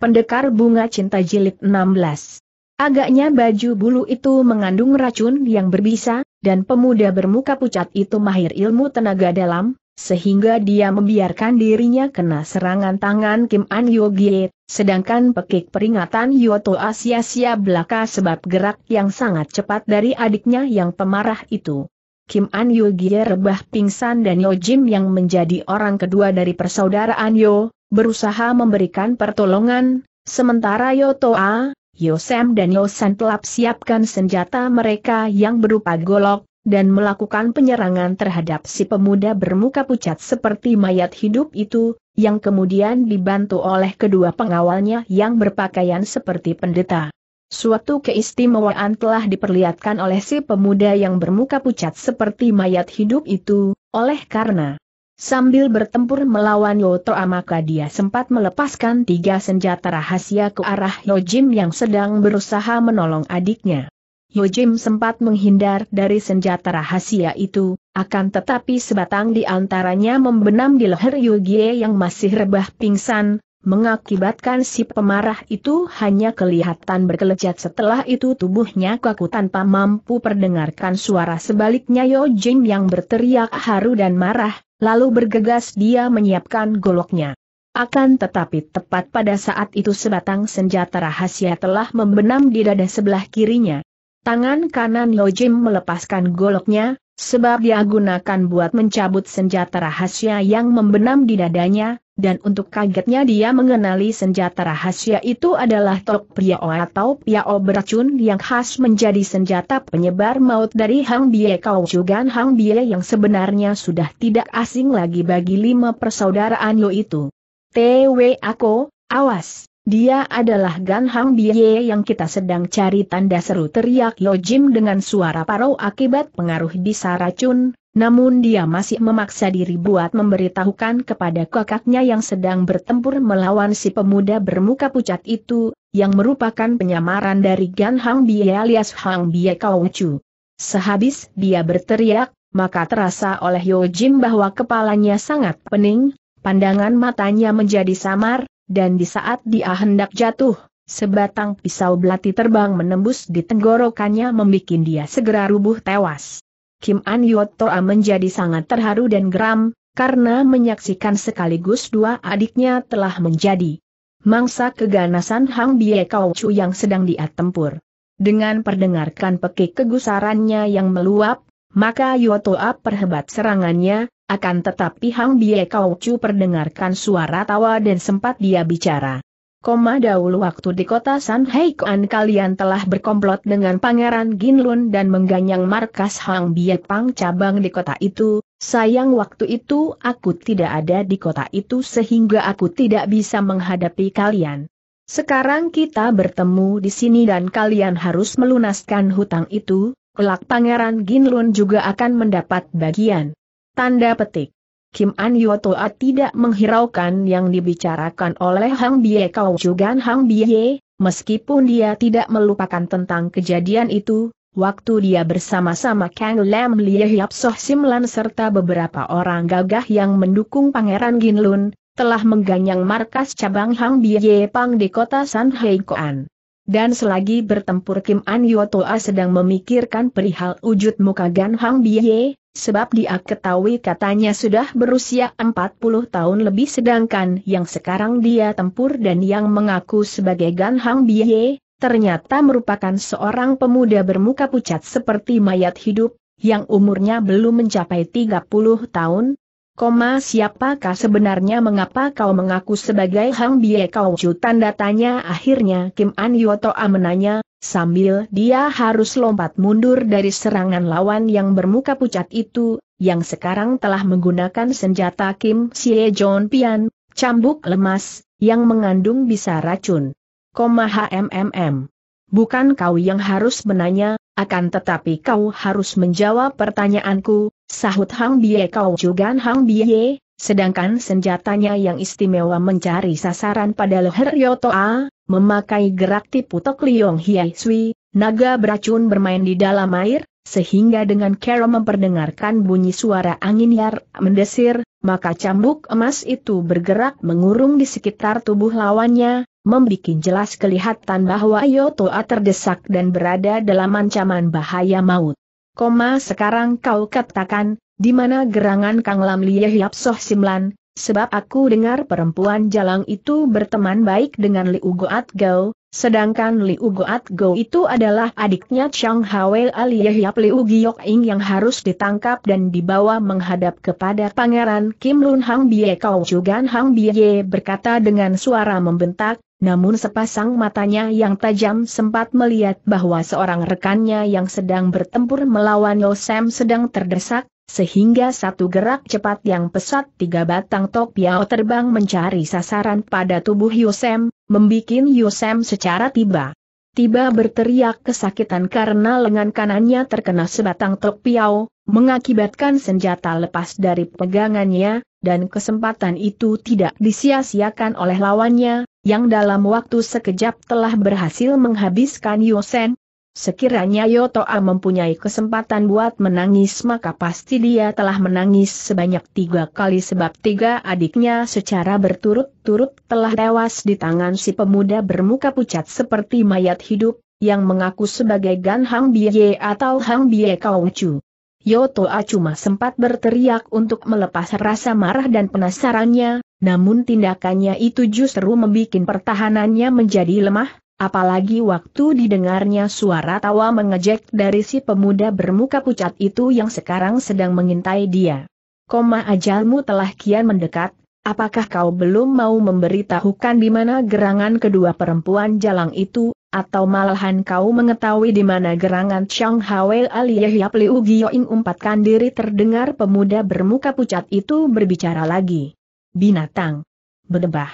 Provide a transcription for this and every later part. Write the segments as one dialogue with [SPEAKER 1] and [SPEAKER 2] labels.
[SPEAKER 1] Pendekar Bunga Cinta Jilid 16. Agaknya baju bulu itu mengandung racun yang berbisa, dan pemuda bermuka pucat itu mahir ilmu tenaga dalam, sehingga dia membiarkan dirinya kena serangan tangan Kim An Gye. sedangkan pekik peringatan Yoto Asia-sia belaka sebab gerak yang sangat cepat dari adiknya yang pemarah itu. Kim An Yo Gye rebah pingsan dan Yo Jim yang menjadi orang kedua dari persaudaraan Yo, berusaha memberikan pertolongan, sementara Yotoa, Yosem dan Yosan telah siapkan senjata mereka yang berupa golok, dan melakukan penyerangan terhadap si pemuda bermuka pucat seperti mayat hidup itu, yang kemudian dibantu oleh kedua pengawalnya yang berpakaian seperti pendeta. Suatu keistimewaan telah diperlihatkan oleh si pemuda yang bermuka pucat seperti mayat hidup itu, oleh karena Sambil bertempur melawan Yotoa maka dia sempat melepaskan tiga senjata rahasia ke arah Yojim yang sedang berusaha menolong adiknya. Yojim sempat menghindar dari senjata rahasia itu, akan tetapi sebatang di antaranya membenam di leher Yugie yang masih rebah pingsan, mengakibatkan si pemarah itu hanya kelihatan berkelejat setelah itu tubuhnya kaku tanpa mampu perdengarkan suara sebaliknya Yojim yang berteriak haru dan marah, Lalu bergegas dia menyiapkan goloknya. Akan tetapi tepat pada saat itu sebatang senjata rahasia telah membenam di dada sebelah kirinya. Tangan kanan Lo Jim melepaskan goloknya, sebab dia gunakan buat mencabut senjata rahasia yang membenam di dadanya, dan untuk kagetnya dia mengenali senjata rahasia itu adalah Tok Priao atau Piao beracun yang khas menjadi senjata penyebar maut dari Hang Bie Kau Jugan Hang Bie yang sebenarnya sudah tidak asing lagi bagi lima persaudaraan Lo itu. TW aku, awas! Dia adalah Gan Hang Bie yang kita sedang cari tanda seru teriak Yo Jim dengan suara parau akibat pengaruh bisa racun, namun dia masih memaksa diri buat memberitahukan kepada kakaknya yang sedang bertempur melawan si pemuda bermuka pucat itu, yang merupakan penyamaran dari Gan Hang Bie alias Hang Bie Kau Chu. Sehabis dia berteriak, maka terasa oleh Yo Jim bahwa kepalanya sangat pening, pandangan matanya menjadi samar, dan di saat dia hendak jatuh, sebatang pisau belati terbang menembus di tenggorokannya membuat dia segera rubuh tewas. Kim An Yotoa menjadi sangat terharu dan geram, karena menyaksikan sekaligus dua adiknya telah menjadi mangsa keganasan Hang Bie Kau Chu yang sedang dia tempur. Dengan perdengarkan pekik kegusarannya yang meluap, maka Yotoa perhebat serangannya, akan tetapi Hang Bie Kau Chu perdengarkan suara tawa dan sempat dia bicara. Koma dahulu waktu di kota San Heikuan kalian telah berkomplot dengan Pangeran Ginlun dan mengganyang markas Hang Biet Pang cabang di kota itu, sayang waktu itu aku tidak ada di kota itu sehingga aku tidak bisa menghadapi kalian. Sekarang kita bertemu di sini dan kalian harus melunaskan hutang itu, kelak Pangeran Ginlun juga akan mendapat bagian. Tanda petik. Kim An Yotoa tidak menghiraukan yang dibicarakan oleh Hang Bie Kau Jugan Hang Bie, meskipun dia tidak melupakan tentang kejadian itu, waktu dia bersama-sama Kang Lam Lie Hiap Soh Simlan serta beberapa orang gagah yang mendukung Pangeran Ginlun, telah mengganyang markas cabang Hang Bie Pang di kota San Hei Koan. Dan selagi bertempur Kim An Yotoa sedang memikirkan perihal wujud muka Gan Hang Bie, sebab dia ketahui katanya sudah berusia 40 tahun lebih sedangkan yang sekarang dia tempur dan yang mengaku sebagai Gan Hang Biye, ternyata merupakan seorang pemuda bermuka pucat seperti mayat hidup, yang umurnya belum mencapai 30 tahun, Koma siapakah sebenarnya mengapa kau mengaku sebagai Hang Bie Kau Chu? Tanda tanya akhirnya Kim An Yotoa menanya, sambil dia harus lompat mundur dari serangan lawan yang bermuka pucat itu, yang sekarang telah menggunakan senjata Kim Sie John Pian, cambuk lemas, yang mengandung bisa racun. Koma HMMM. Bukan kau yang harus menanya, akan tetapi kau harus menjawab pertanyaanku, Sahut Hang Bie Kau juga Hang Bie, sedangkan senjatanya yang istimewa mencari sasaran pada leher Yotoa, memakai gerak tipu Tok Liong Hiai Sui, naga beracun bermain di dalam air, sehingga dengan Kero memperdengarkan bunyi suara angin yar mendesir, maka cambuk emas itu bergerak mengurung di sekitar tubuh lawannya, membuat jelas kelihatan bahwa Yotoa terdesak dan berada dalam ancaman bahaya maut koma sekarang kau katakan, di mana gerangan Kang Lam Lie Hiap Soh Simlan, sebab aku dengar perempuan jalang itu berteman baik dengan Liu Goat Gau, sedangkan Liu Goat Gau itu adalah adiknya Chang Hawel Alie Hiap Liu Giok Ing yang harus ditangkap dan dibawa menghadap kepada Pangeran Kim Lun Hang Bie Kau Jugan Hang Bie berkata dengan suara membentak, namun sepasang matanya yang tajam sempat melihat bahwa seorang rekannya yang sedang bertempur melawan Yosem sedang terdesak, sehingga satu gerak cepat yang pesat tiga batang Tok Piao terbang mencari sasaran pada tubuh Yosem, membikin Yosem secara tiba. Tiba berteriak kesakitan karena lengan kanannya terkena sebatang Tok Piao, mengakibatkan senjata lepas dari pegangannya, dan kesempatan itu tidak disia-siakan oleh lawannya, yang dalam waktu sekejap telah berhasil menghabiskan Yosen. Sekiranya Yotoa mempunyai kesempatan buat menangis maka pasti dia telah menangis sebanyak tiga kali sebab tiga adiknya secara berturut-turut telah tewas di tangan si pemuda bermuka pucat seperti mayat hidup, yang mengaku sebagai Gan Hang Biye atau Hang Biye Kau Chu. Yotoa cuma sempat berteriak untuk melepas rasa marah dan penasarannya, namun tindakannya itu justru membuat pertahanannya menjadi lemah, apalagi waktu didengarnya suara tawa mengejek dari si pemuda bermuka pucat itu yang sekarang sedang mengintai dia. Koma ajalmu telah kian mendekat, apakah kau belum mau memberitahukan di mana gerangan kedua perempuan jalang itu, atau malahan kau mengetahui di mana gerangan Chang alias Aliyahyap Liu Gioing umpatkan diri terdengar pemuda bermuka pucat itu berbicara lagi. Binatang. Bedebah.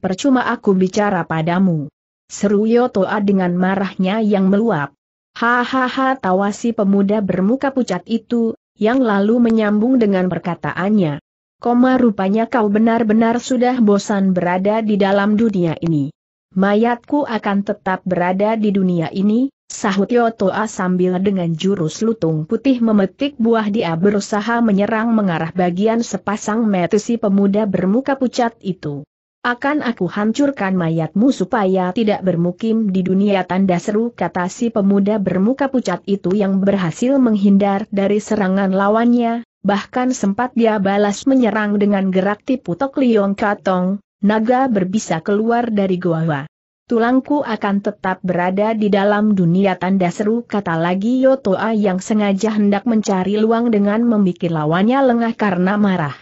[SPEAKER 1] Percuma aku bicara padamu. Seru Yotoa dengan marahnya yang meluap. Hahaha tawa si pemuda bermuka pucat itu, yang lalu menyambung dengan perkataannya. Koma rupanya kau benar-benar sudah bosan berada di dalam dunia ini mayatku akan tetap berada di dunia ini, sahut Yotoa sambil dengan jurus lutung putih memetik buah dia berusaha menyerang mengarah bagian sepasang metisi pemuda bermuka pucat itu. Akan aku hancurkan mayatmu supaya tidak bermukim di dunia tanda seru kata si pemuda bermuka pucat itu yang berhasil menghindar dari serangan lawannya, bahkan sempat dia balas menyerang dengan gerak tipu tok liong katong, naga berbisa keluar dari goa. Tulangku akan tetap berada di dalam dunia tanda seru kata lagi Yotoa yang sengaja hendak mencari luang dengan memikir lawannya lengah karena marah.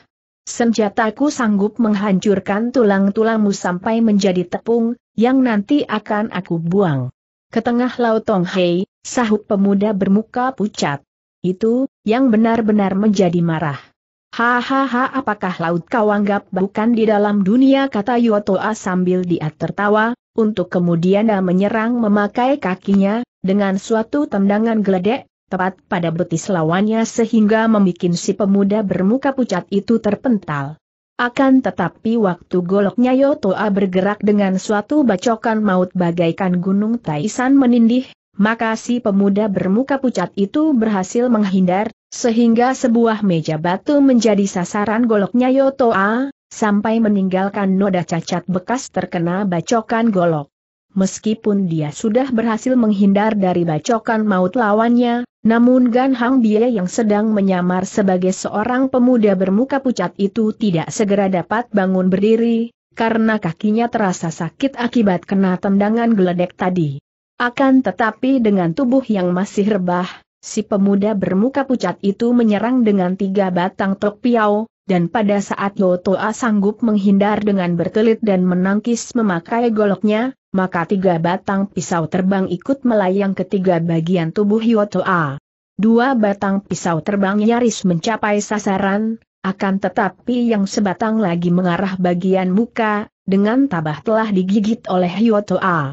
[SPEAKER 1] Senjataku sanggup menghancurkan tulang-tulangmu sampai menjadi tepung, yang nanti akan aku buang. Ke tengah laut Tonghei, sahut pemuda bermuka pucat. Itu, yang benar-benar menjadi marah. Hahaha apakah laut kau anggap bukan di dalam dunia kata Yotoa sambil dia tertawa, untuk kemudian dia menyerang memakai kakinya, dengan suatu tendangan geledek, tepat pada betis lawannya sehingga membuat si pemuda bermuka pucat itu terpental. Akan tetapi waktu goloknya Yotoa bergerak dengan suatu bacokan maut bagaikan gunung Taisan menindih, maka si pemuda bermuka pucat itu berhasil menghindar, sehingga sebuah meja batu menjadi sasaran goloknya Yotoa, sampai meninggalkan noda cacat bekas terkena bacokan golok. Meskipun dia sudah berhasil menghindar dari bacokan maut lawannya, namun Gan Hang Bie yang sedang menyamar sebagai seorang pemuda bermuka pucat itu tidak segera dapat bangun berdiri, karena kakinya terasa sakit akibat kena tendangan geledek tadi. Akan tetapi dengan tubuh yang masih rebah, si pemuda bermuka pucat itu menyerang dengan tiga batang tok piau, dan pada saat Yotoa sanggup menghindar dengan bertelit dan menangkis memakai goloknya, maka tiga batang pisau terbang ikut melayang ke tiga bagian tubuh Yotoa. Dua batang pisau terbang nyaris mencapai sasaran, akan tetapi yang sebatang lagi mengarah bagian muka, dengan tabah telah digigit oleh Yotoa.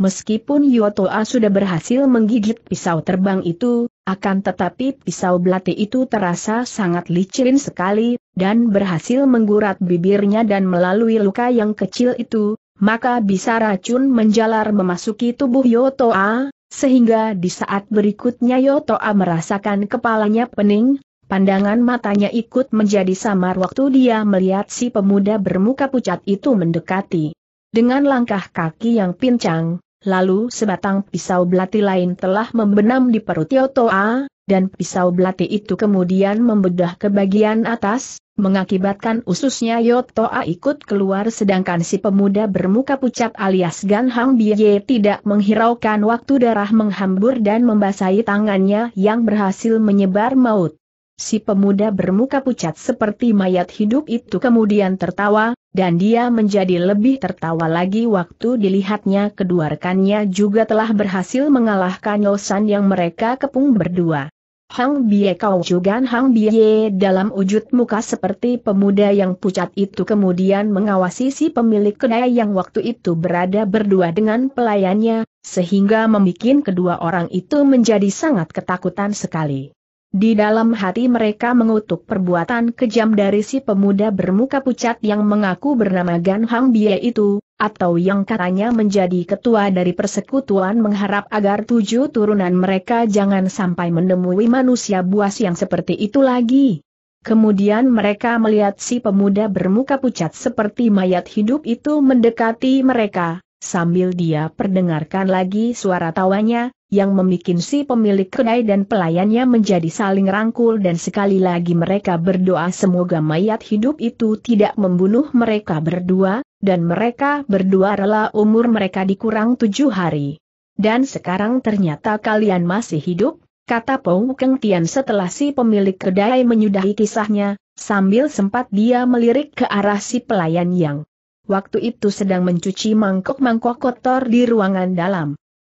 [SPEAKER 1] Meskipun Yotoa sudah berhasil menggigit pisau terbang itu, akan tetapi pisau belati itu terasa sangat licin sekali, dan berhasil menggurat bibirnya dan melalui luka yang kecil itu, maka bisa racun menjalar memasuki tubuh Yotoa, sehingga di saat berikutnya Yotoa merasakan kepalanya pening, pandangan matanya ikut menjadi samar waktu dia melihat si pemuda bermuka pucat itu mendekati. Dengan langkah kaki yang pincang, Lalu sebatang pisau belati lain telah membenam di perut Yotoa, dan pisau belati itu kemudian membedah ke bagian atas, mengakibatkan ususnya Yotoa ikut keluar sedangkan si pemuda bermuka pucat alias Ganhang Biye tidak menghiraukan waktu darah menghambur dan membasahi tangannya yang berhasil menyebar maut. Si pemuda bermuka pucat seperti mayat hidup itu kemudian tertawa, dan dia menjadi lebih tertawa lagi waktu dilihatnya kedua rekannya juga telah berhasil mengalahkan Yosan yang mereka kepung berdua. Hang Bie Kau juga Hang Bie dalam wujud muka seperti pemuda yang pucat itu kemudian mengawasi si pemilik kedai yang waktu itu berada berdua dengan pelayannya, sehingga membuat kedua orang itu menjadi sangat ketakutan sekali. Di dalam hati mereka mengutuk perbuatan kejam dari si pemuda bermuka pucat yang mengaku bernama Gan Hang Bie itu, atau yang katanya menjadi ketua dari persekutuan mengharap agar tujuh turunan mereka jangan sampai menemui manusia buas yang seperti itu lagi. Kemudian mereka melihat si pemuda bermuka pucat seperti mayat hidup itu mendekati mereka, sambil dia perdengarkan lagi suara tawanya, yang memikin si pemilik kedai dan pelayannya menjadi saling rangkul dan sekali lagi mereka berdoa semoga mayat hidup itu tidak membunuh mereka berdua, dan mereka berdua rela umur mereka dikurang tujuh hari. Dan sekarang ternyata kalian masih hidup, kata Pou Keng Tian setelah si pemilik kedai menyudahi kisahnya, sambil sempat dia melirik ke arah si pelayan yang waktu itu sedang mencuci mangkok-mangkok kotor di ruangan dalam.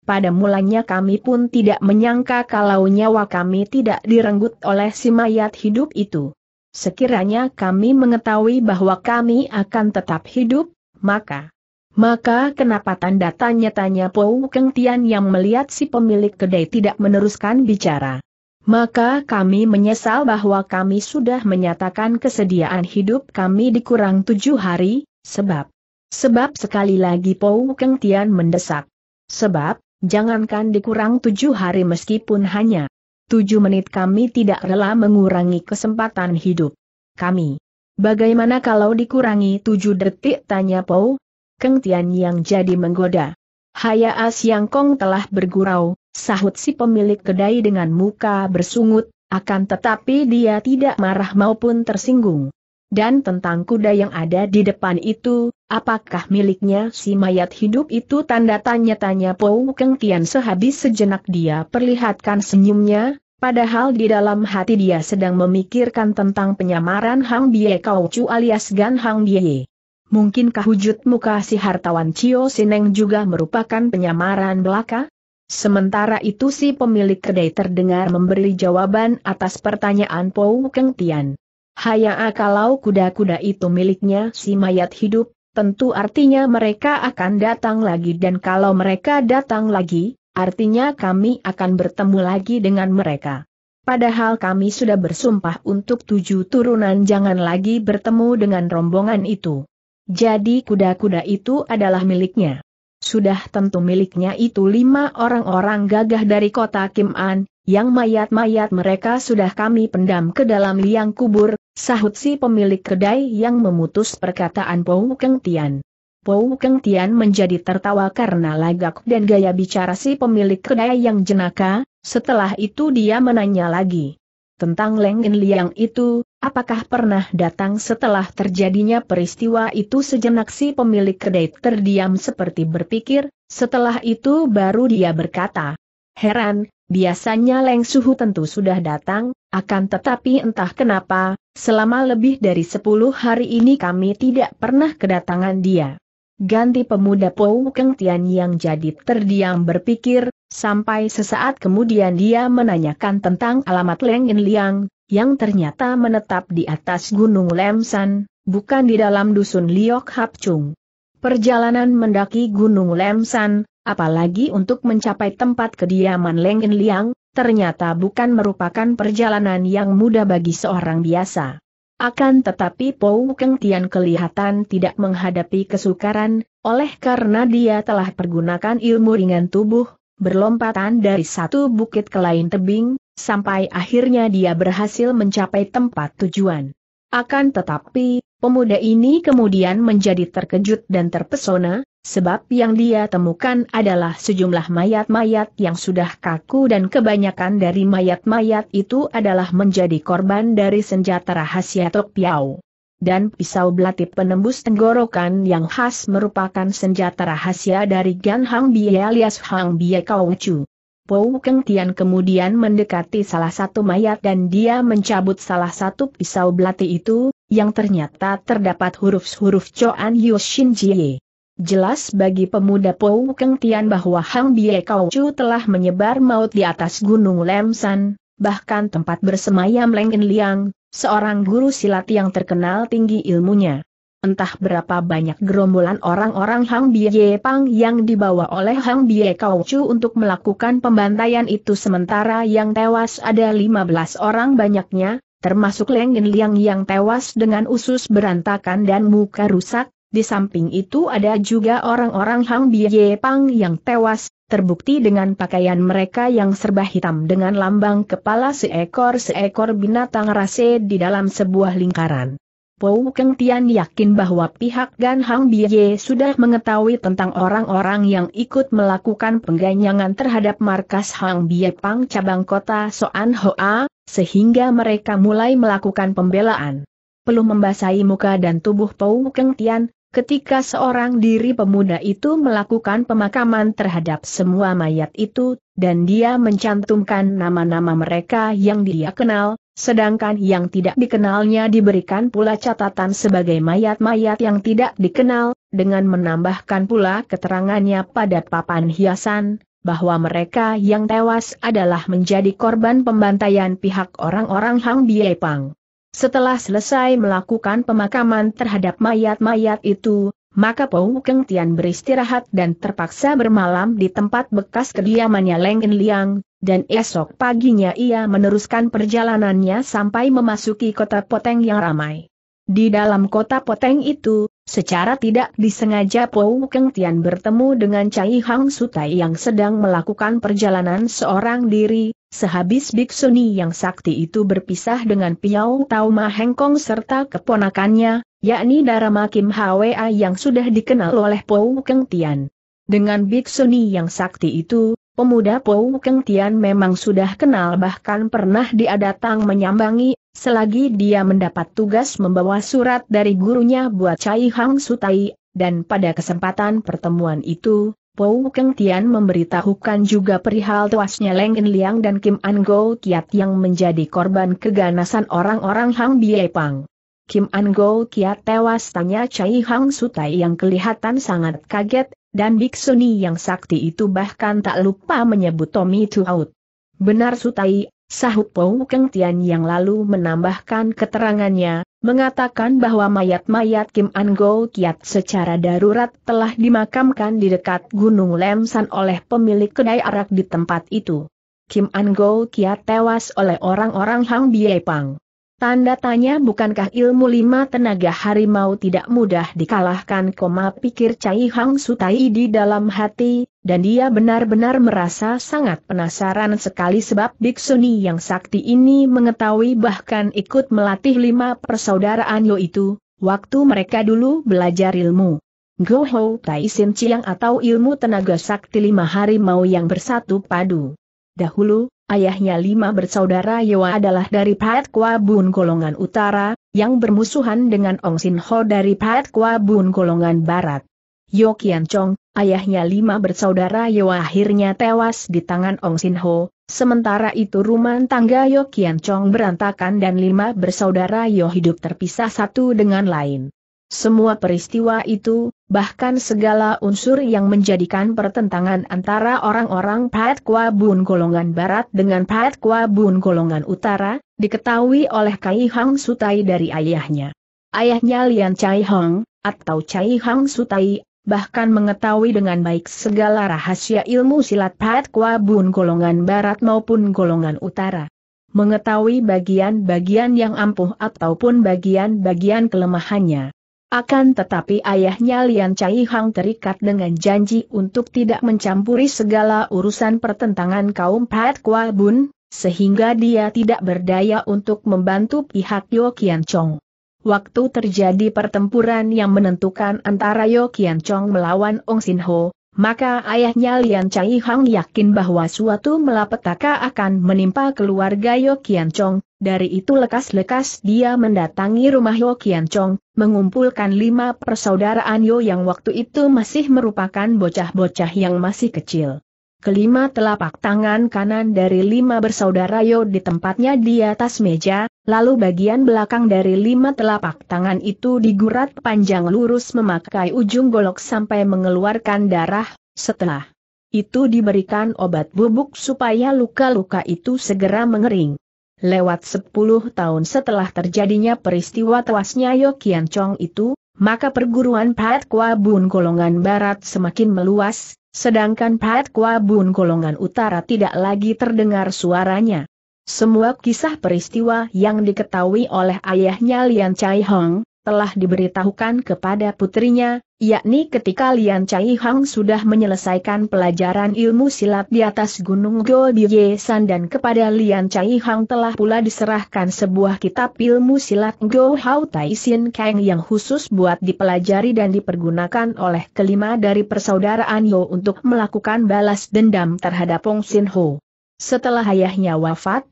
[SPEAKER 1] Pada mulanya kami pun tidak menyangka kalau nyawa kami tidak direnggut oleh si mayat hidup itu. Sekiranya kami mengetahui bahwa kami akan tetap hidup, maka... Maka kenapa tanda tanya-tanya Pou Keng Tian yang melihat si pemilik kedai tidak meneruskan bicara. Maka kami menyesal bahwa kami sudah menyatakan kesediaan hidup kami dikurang tujuh hari, Sebab, sebab sekali lagi Pou Keng Tian mendesak. Sebab, jangankan dikurang tujuh hari meskipun hanya tujuh menit kami tidak rela mengurangi kesempatan hidup. Kami. Bagaimana kalau dikurangi tujuh detik tanya Pou? Keng Tian yang jadi menggoda. Haya Yang Kong telah bergurau, sahut si pemilik kedai dengan muka bersungut, akan tetapi dia tidak marah maupun tersinggung. Dan tentang kuda yang ada di depan itu, apakah miliknya si mayat hidup itu tanda tanya-tanya Po Keng Tian sehabis sejenak dia perlihatkan senyumnya, Padahal di dalam hati dia sedang memikirkan tentang penyamaran Hang Bie Kau Chu alias Gan Hang Bie. Mungkinkah wujud muka si hartawan Cio Sineng juga merupakan penyamaran belaka? Sementara itu si pemilik kedai terdengar memberi jawaban atas pertanyaan Po Keng Tian. Haya kalau kuda-kuda itu miliknya si mayat hidup, tentu artinya mereka akan datang lagi dan kalau mereka datang lagi, artinya kami akan bertemu lagi dengan mereka. Padahal kami sudah bersumpah untuk tujuh turunan jangan lagi bertemu dengan rombongan itu. Jadi kuda-kuda itu adalah miliknya. Sudah tentu miliknya itu lima orang-orang gagah dari kota Kim'an, yang mayat-mayat mereka sudah kami pendam ke dalam liang kubur, Sahut si pemilik kedai yang memutus perkataan Pou Keng Tian. Pou Keng Tian menjadi tertawa karena lagak dan gaya bicara si pemilik kedai yang jenaka, setelah itu dia menanya lagi. Tentang Leng In Liang itu, apakah pernah datang setelah terjadinya peristiwa itu sejenak si pemilik kedai terdiam seperti berpikir, setelah itu baru dia berkata. Heran, biasanya Leng Suhu tentu sudah datang, akan tetapi entah kenapa, Selama lebih dari sepuluh hari ini kami tidak pernah kedatangan dia. Ganti pemuda Pou Keng Tian yang jadi terdiam berpikir, sampai sesaat kemudian dia menanyakan tentang alamat Leng In Liang, yang ternyata menetap di atas Gunung Lemsan, bukan di dalam dusun Liok Hap Chung. Perjalanan mendaki Gunung Lemsan, apalagi untuk mencapai tempat kediaman Leng In Liang, ternyata bukan merupakan perjalanan yang mudah bagi seorang biasa. Akan tetapi Pou Keng Tian kelihatan tidak menghadapi kesukaran, oleh karena dia telah pergunakan ilmu ringan tubuh, berlompatan dari satu bukit ke lain tebing, sampai akhirnya dia berhasil mencapai tempat tujuan. Akan tetapi, Pemuda ini kemudian menjadi terkejut dan terpesona, sebab yang dia temukan adalah sejumlah mayat-mayat yang sudah kaku dan kebanyakan dari mayat-mayat itu adalah menjadi korban dari senjata rahasia Tok Piao. Dan pisau belati penembus tenggorokan yang khas merupakan senjata rahasia dari Gan Hang Bie alias Hang Bie Kau Chu. Pou Keng Tian kemudian mendekati salah satu mayat dan dia mencabut salah satu pisau belati itu, yang ternyata terdapat huruf-huruf Choan Yushin Jie. Jelas bagi pemuda Pou Keng Tian bahwa Hang Bie Kau Chu telah menyebar maut di atas Gunung Lemsan, bahkan tempat bersemayam Leng In Liang, seorang guru silat yang terkenal tinggi ilmunya. Entah berapa banyak gerombolan orang-orang Hang Bie Pang yang dibawa oleh Hang Bie Kau Chu untuk melakukan pembantaian itu sementara yang tewas ada 15 orang banyaknya, termasuk Leng Yin Liang yang tewas dengan usus berantakan dan muka rusak, di samping itu ada juga orang-orang Hang Biye Pang yang tewas, terbukti dengan pakaian mereka yang serba hitam dengan lambang kepala seekor-seekor binatang rase di dalam sebuah lingkaran. Pou Keng Tian yakin bahwa pihak Gan Hang Biye sudah mengetahui tentang orang-orang yang ikut melakukan pengganyangan terhadap markas Hang Biye Pang cabang kota Soan Hoa, sehingga mereka mulai melakukan pembelaan. Peluh membasahi muka dan tubuh Pou Keng Tian, ketika seorang diri pemuda itu melakukan pemakaman terhadap semua mayat itu, dan dia mencantumkan nama-nama mereka yang dia kenal, sedangkan yang tidak dikenalnya diberikan pula catatan sebagai mayat-mayat yang tidak dikenal, dengan menambahkan pula keterangannya pada papan hiasan, bahwa mereka yang tewas adalah menjadi korban pembantaian pihak orang-orang Hang Biepang. Setelah selesai melakukan pemakaman terhadap mayat-mayat itu, maka Pou Keng Tian beristirahat dan terpaksa bermalam di tempat bekas kediamannya Leng In Liang, dan esok paginya ia meneruskan perjalanannya sampai memasuki kota Poteng yang ramai. Di dalam kota Poteng itu, Secara tidak disengaja Pou Keng Tian bertemu dengan Cai Hang Sutai yang sedang melakukan perjalanan seorang diri, sehabis Biksuni yang sakti itu berpisah dengan Piao Tau Ma Hengkong serta keponakannya, yakni Darama Kim Hwa yang sudah dikenal oleh Pou Keng Tian. Dengan Biksuni yang sakti itu, pemuda Pou Keng Tian memang sudah kenal bahkan pernah dia datang menyambangi Selagi dia mendapat tugas membawa surat dari gurunya buat Cai Hang Sutai, dan pada kesempatan pertemuan itu, Pou Keng Tian memberitahukan juga perihal tuasnya Leng In Liang dan Kim An Go Kiat yang menjadi korban keganasan orang-orang Hang Bie Pang. Kim An Go Kiat tewas tanya Cai Hang Sutai yang kelihatan sangat kaget, dan Biksuni yang sakti itu bahkan tak lupa menyebut Tommy Tuaut. Benar Sutai, Sahut Pou Keng Tian yang lalu menambahkan keterangannya, mengatakan bahwa mayat-mayat Kim An Go Kiat secara darurat telah dimakamkan di dekat Gunung Lemsan oleh pemilik kedai arak di tempat itu. Kim An Go Kiat tewas oleh orang-orang Hang Bie Pang. Tanda tanya bukankah ilmu lima tenaga harimau tidak mudah dikalahkan koma pikir Cai Hang Sutai di dalam hati, dan dia benar-benar merasa sangat penasaran sekali sebab Biksuni yang sakti ini mengetahui bahkan ikut melatih lima persaudaraan Yo itu, waktu mereka dulu belajar ilmu. Goho Tai Sin Chiang atau ilmu tenaga sakti lima hari mau yang bersatu padu. Dahulu, ayahnya lima bersaudara Yo adalah dari Pahat Kwa Bun golongan utara, yang bermusuhan dengan Ong Sin Ho dari Pahat Kwa Bun golongan barat. Yo Kian Chong, ayahnya lima bersaudara Yo akhirnya tewas di tangan Ong Sin Ho, sementara itu rumah tangga Yo Kian Chong berantakan dan lima bersaudara Yo hidup terpisah satu dengan lain. Semua peristiwa itu, bahkan segala unsur yang menjadikan pertentangan antara orang-orang Pat Kwa Bun golongan barat dengan Pat Kwa Bun golongan utara, diketahui oleh Kai Hang Sutai dari ayahnya. Ayahnya Lian Chai Hong, atau Chai Hang Sutai bahkan mengetahui dengan baik segala rahasia ilmu silat Pat Kwa Bun golongan barat maupun golongan utara. Mengetahui bagian-bagian yang ampuh ataupun bagian-bagian kelemahannya. Akan tetapi ayahnya Lian Chai Hang terikat dengan janji untuk tidak mencampuri segala urusan pertentangan kaum Pat Kwa Bun, sehingga dia tidak berdaya untuk membantu pihak Yo Kian Chong waktu terjadi pertempuran yang menentukan antara Yo Kian Chong melawan Ong Sin Ho, maka ayahnya Lian Chai Hang yakin bahwa suatu melapetaka akan menimpa keluarga Yo Kian Chong, dari itu lekas-lekas dia mendatangi rumah Yo Kian Chong, mengumpulkan lima persaudaraan Yo yang waktu itu masih merupakan bocah-bocah yang masih kecil kelima telapak tangan kanan dari lima bersaudara Yo di tempatnya di atas meja, lalu bagian belakang dari lima telapak tangan itu digurat panjang lurus memakai ujung golok sampai mengeluarkan darah, setelah itu diberikan obat bubuk supaya luka-luka itu segera mengering. Lewat 10 tahun setelah terjadinya peristiwa tewasnya Yo Kian Chong itu, maka perguruan Pat Kwa Bun golongan barat semakin meluas, Sedangkan Pat Kwa Bun golongan utara tidak lagi terdengar suaranya. Semua kisah peristiwa yang diketahui oleh ayahnya Lian Chai Hong, telah diberitahukan kepada putrinya, yakni ketika Lian Chai Hang sudah menyelesaikan pelajaran ilmu silat di atas Gunung Go San dan kepada Lian Chai Hang telah pula diserahkan sebuah kitab ilmu silat Go Hao Tai Sin Kang yang khusus buat dipelajari dan dipergunakan oleh kelima dari persaudaraan Yo untuk melakukan balas dendam terhadap Pong Sin Ho. Setelah ayahnya wafat,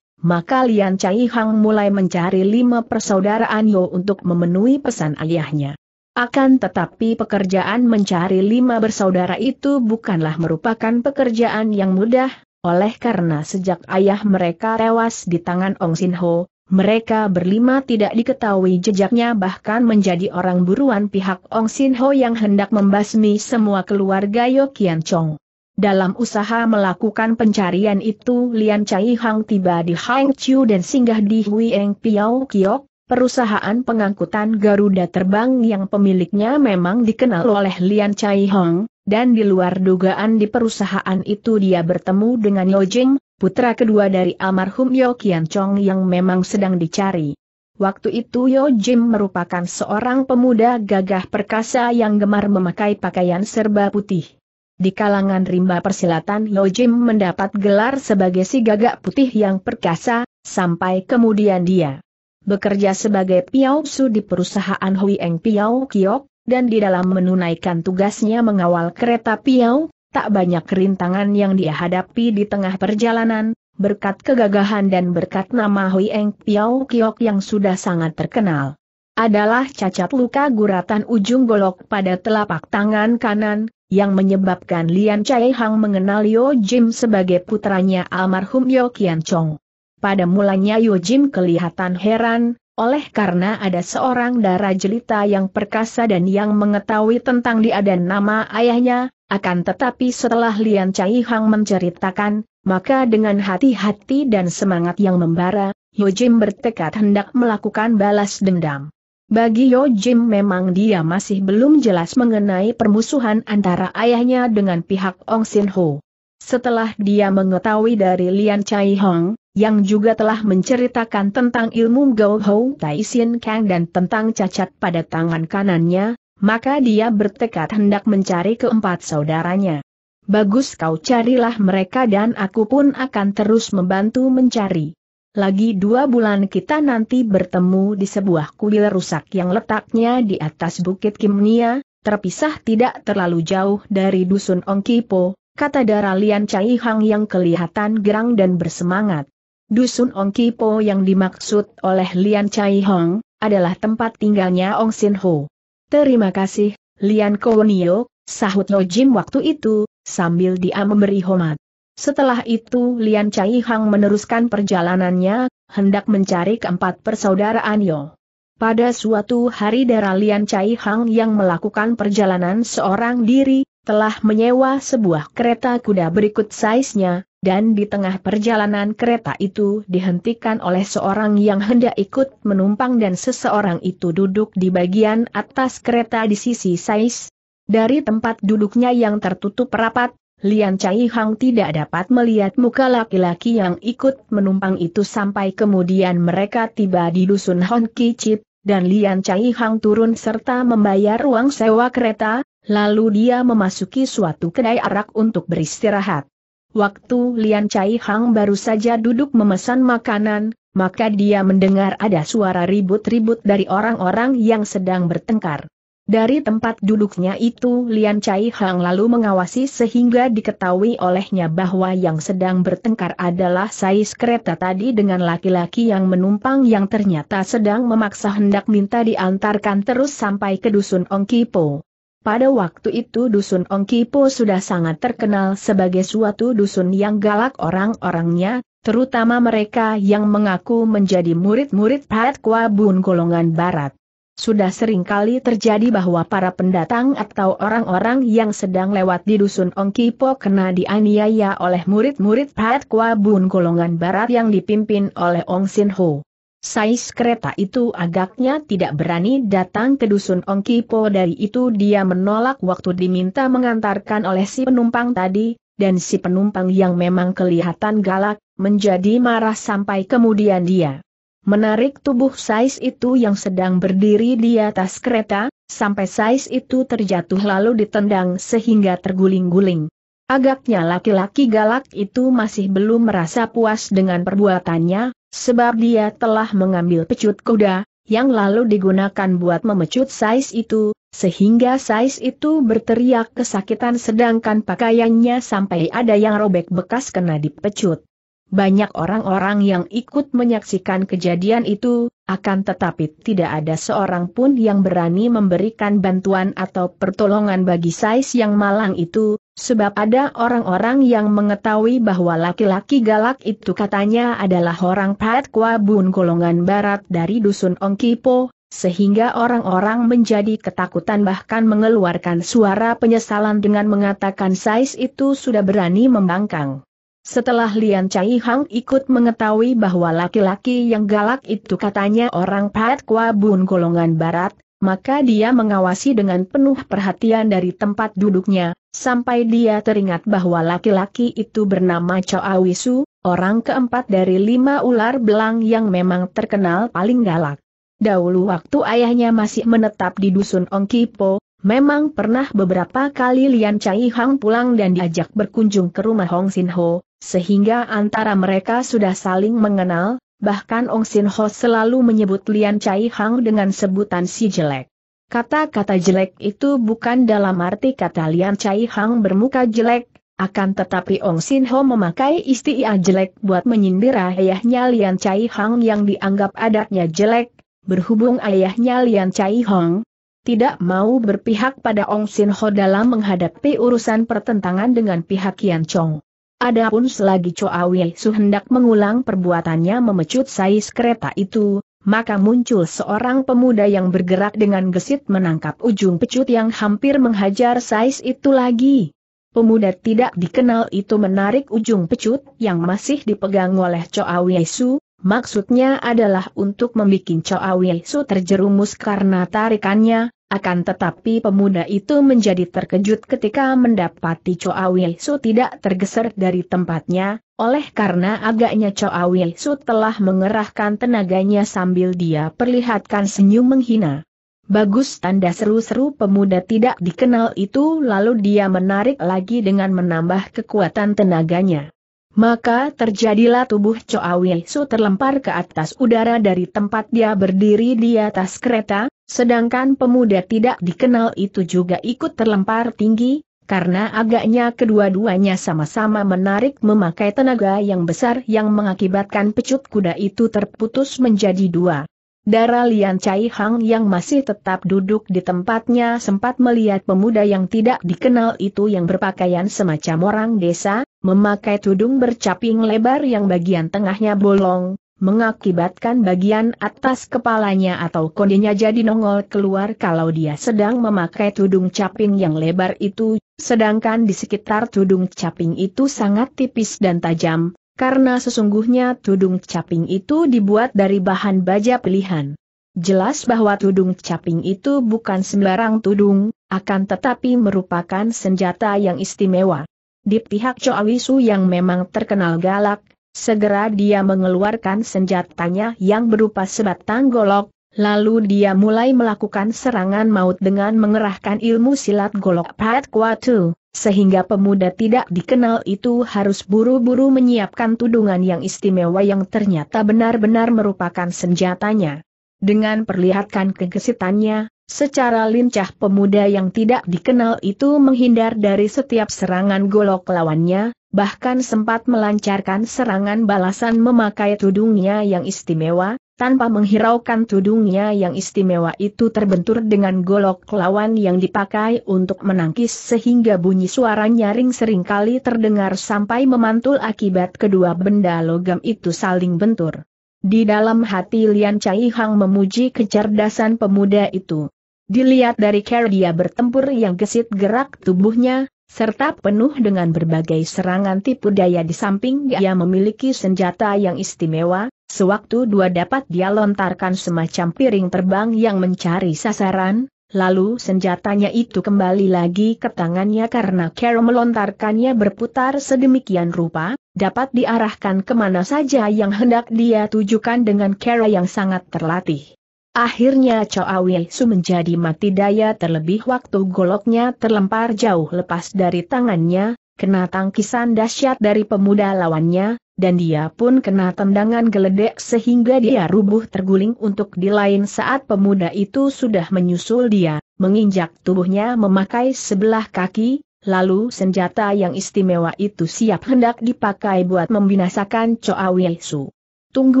[SPEAKER 1] maka Lian Chai Hang mulai mencari lima persaudaraan Yo untuk memenuhi pesan ayahnya. Akan tetapi pekerjaan mencari lima bersaudara itu bukanlah merupakan pekerjaan yang mudah, oleh karena sejak ayah mereka tewas di tangan Ong Sin Ho, mereka berlima tidak diketahui jejaknya bahkan menjadi orang buruan pihak Ong Sin Ho yang hendak membasmi semua keluarga Yo Kian Chong. Dalam usaha melakukan pencarian itu Lian Chai Hang tiba di Hang Chiu dan singgah di Huieng Piao Kiok, perusahaan pengangkutan Garuda Terbang yang pemiliknya memang dikenal oleh Lian Chai Hang, dan di luar dugaan di perusahaan itu dia bertemu dengan Yo Jing, putra kedua dari almarhum Yo Kian Chong yang memang sedang dicari. Waktu itu Yo Jim merupakan seorang pemuda gagah perkasa yang gemar memakai pakaian serba putih. Di kalangan rimba persilatan Jim mendapat gelar sebagai si gagak putih yang perkasa, sampai kemudian dia bekerja sebagai Piao Su di perusahaan Hui Eng Piao Kiok, dan di dalam menunaikan tugasnya mengawal kereta Piao, tak banyak rintangan yang dihadapi di tengah perjalanan, berkat kegagahan dan berkat nama Hui Eng Piao Kiok yang sudah sangat terkenal adalah cacat luka guratan ujung golok pada telapak tangan kanan, yang menyebabkan Lian Chai Hang mengenal Yo Jim sebagai putranya almarhum Yo Kian Chong. Pada mulanya Yo Jim kelihatan heran, oleh karena ada seorang darah jelita yang perkasa dan yang mengetahui tentang dia dan nama ayahnya, akan tetapi setelah Lian Chai Hang menceritakan, maka dengan hati-hati dan semangat yang membara, Yo Jim bertekad hendak melakukan balas dendam. Bagi Yo Jim memang dia masih belum jelas mengenai permusuhan antara ayahnya dengan pihak Ong Sin Ho. Setelah dia mengetahui dari Lian Chai Hong, yang juga telah menceritakan tentang ilmu Gao Ho Tai Sin Kang dan tentang cacat pada tangan kanannya, maka dia bertekad hendak mencari keempat saudaranya. Bagus kau carilah mereka dan aku pun akan terus membantu mencari. Lagi dua bulan kita nanti bertemu di sebuah kuil rusak yang letaknya di atas Bukit Kimnia, terpisah tidak terlalu jauh dari Dusun Ongkipo, kata Daralian Cai Hang yang kelihatan gerang dan bersemangat. Dusun Ongkipo yang dimaksud oleh Lian Cai Hang adalah tempat tinggalnya Ong Sin Ho. Terima kasih, Lian Kowonio, sahut Jim waktu itu, sambil dia memberi hormat. Setelah itu Lian Chai Hang meneruskan perjalanannya, hendak mencari keempat persaudaraan Yo. Pada suatu hari darah Lian Chai Hang yang melakukan perjalanan seorang diri, telah menyewa sebuah kereta kuda berikut saiznya, dan di tengah perjalanan kereta itu dihentikan oleh seorang yang hendak ikut menumpang dan seseorang itu duduk di bagian atas kereta di sisi saiz. Dari tempat duduknya yang tertutup rapat, Lian Chai Hang tidak dapat melihat muka laki-laki yang ikut menumpang itu sampai kemudian mereka tiba di dusun Hon Kicip, dan Lian Chai Hang turun serta membayar uang sewa kereta, lalu dia memasuki suatu kedai arak untuk beristirahat. Waktu Lian Chai Hang baru saja duduk memesan makanan, maka dia mendengar ada suara ribut-ribut dari orang-orang yang sedang bertengkar. Dari tempat duduknya itu Lian Chai Hang lalu mengawasi sehingga diketahui olehnya bahwa yang sedang bertengkar adalah sais kereta tadi dengan laki-laki yang menumpang yang ternyata sedang memaksa hendak minta diantarkan terus sampai ke dusun Ongkipo. Pada waktu itu dusun Ongkipo sudah sangat terkenal sebagai suatu dusun yang galak orang-orangnya, terutama mereka yang mengaku menjadi murid-murid Pat Kwa Bun golongan barat. Sudah sering kali terjadi bahwa para pendatang atau orang-orang yang sedang lewat di Dusun Ongkipo kena dianiaya oleh murid-murid Pat Kwa Bun golongan barat yang dipimpin oleh Ong Sin Ho. Sais kereta itu agaknya tidak berani datang ke Dusun Ongkipo dari itu dia menolak waktu diminta mengantarkan oleh si penumpang tadi, dan si penumpang yang memang kelihatan galak, menjadi marah sampai kemudian dia menarik tubuh Sais itu yang sedang berdiri di atas kereta, sampai Sais itu terjatuh lalu ditendang sehingga terguling-guling. Agaknya laki-laki galak itu masih belum merasa puas dengan perbuatannya, sebab dia telah mengambil pecut kuda, yang lalu digunakan buat memecut Sais itu, sehingga Sais itu berteriak kesakitan sedangkan pakaiannya sampai ada yang robek bekas kena dipecut. Banyak orang-orang yang ikut menyaksikan kejadian itu, akan tetapi tidak ada seorang pun yang berani memberikan bantuan atau pertolongan bagi Sais yang malang itu, sebab ada orang-orang yang mengetahui bahwa laki-laki galak itu katanya adalah orang Pat Kwa Bun golongan barat dari dusun Ongkipo, sehingga orang-orang menjadi ketakutan bahkan mengeluarkan suara penyesalan dengan mengatakan Sais itu sudah berani membangkang. Setelah Lian Cai Hang ikut mengetahui bahwa laki-laki yang galak itu katanya orang Pat Kwa Bun golongan barat, maka dia mengawasi dengan penuh perhatian dari tempat duduknya, sampai dia teringat bahwa laki-laki itu bernama Choa Wisu, orang keempat dari lima ular belang yang memang terkenal paling galak. Dahulu waktu ayahnya masih menetap di dusun Ongkipo, Memang pernah beberapa kali Lian Chai Hang pulang dan diajak berkunjung ke rumah Hong Sin Ho, sehingga antara mereka sudah saling mengenal, bahkan Hong Sin Ho selalu menyebut Lian Chai Hang dengan sebutan si jelek. Kata-kata jelek itu bukan dalam arti kata Lian Chai Hang bermuka jelek, akan tetapi Ong Sin Ho memakai istilah jelek buat menyindir ayahnya Lian Chai Hang yang dianggap adatnya jelek, berhubung ayahnya Lian Chai Hang, tidak mau berpihak pada Ong Sin Ho dalam menghadapi urusan pertentangan dengan pihak Kian Chong. Adapun selagi Choa Wei Su hendak mengulang perbuatannya memecut sais kereta itu, maka muncul seorang pemuda yang bergerak dengan gesit menangkap ujung pecut yang hampir menghajar sais itu lagi. Pemuda tidak dikenal itu menarik ujung pecut yang masih dipegang oleh Choa Wei Su, maksudnya adalah untuk membuat Choa Wei Su terjerumus karena tarikannya, akan tetapi pemuda itu menjadi terkejut ketika mendapati Choa Wilsu tidak tergeser dari tempatnya, oleh karena agaknya Choa Wilsu telah mengerahkan tenaganya sambil dia perlihatkan senyum menghina. Bagus tanda seru-seru pemuda tidak dikenal itu lalu dia menarik lagi dengan menambah kekuatan tenaganya. Maka terjadilah tubuh Choawi Su terlempar ke atas udara dari tempat dia berdiri di atas kereta, sedangkan pemuda tidak dikenal itu juga ikut terlempar tinggi, karena agaknya kedua-duanya sama-sama menarik memakai tenaga yang besar yang mengakibatkan pecut kuda itu terputus menjadi dua. Darah Lian Chai Hang yang masih tetap duduk di tempatnya sempat melihat pemuda yang tidak dikenal itu yang berpakaian semacam orang desa, memakai tudung bercaping lebar yang bagian tengahnya bolong, mengakibatkan bagian atas kepalanya atau kondenya jadi nongol keluar kalau dia sedang memakai tudung caping yang lebar itu, sedangkan di sekitar tudung caping itu sangat tipis dan tajam, karena sesungguhnya tudung caping itu dibuat dari bahan baja pilihan. Jelas bahwa tudung caping itu bukan sembarang tudung, akan tetapi merupakan senjata yang istimewa. Di pihak Choawisu yang memang terkenal galak, segera dia mengeluarkan senjatanya yang berupa sebatang golok, Lalu dia mulai melakukan serangan maut dengan mengerahkan ilmu silat golok Pat Tu sehingga pemuda tidak dikenal itu harus buru-buru menyiapkan tudungan yang istimewa yang ternyata benar-benar merupakan senjatanya. Dengan perlihatkan kegesitannya, secara lincah pemuda yang tidak dikenal itu menghindar dari setiap serangan golok lawannya, bahkan sempat melancarkan serangan balasan memakai tudungnya yang istimewa, tanpa menghiraukan tudungnya yang istimewa itu terbentur dengan golok lawan yang dipakai untuk menangkis sehingga bunyi suara nyaring seringkali terdengar sampai memantul akibat kedua benda logam itu saling bentur. Di dalam hati Lian Cai Hang memuji kecerdasan pemuda itu. Dilihat dari cara dia bertempur yang gesit gerak tubuhnya, serta penuh dengan berbagai serangan tipu daya di samping ya. dia memiliki senjata yang istimewa, sewaktu dua dapat dia lontarkan semacam piring terbang yang mencari sasaran, lalu senjatanya itu kembali lagi ke tangannya karena Carol melontarkannya berputar sedemikian rupa, dapat diarahkan kemana saja yang hendak dia tujukan dengan Carol yang sangat terlatih. Akhirnya Choawi Su menjadi mati daya terlebih waktu goloknya terlempar jauh lepas dari tangannya, kena tangkisan dahsyat dari pemuda lawannya, dan dia pun kena tendangan geledek sehingga dia rubuh terguling untuk di lain saat pemuda itu sudah menyusul dia, menginjak tubuhnya memakai sebelah kaki, lalu senjata yang istimewa itu siap hendak dipakai buat membinasakan Choawi Su. Tunggu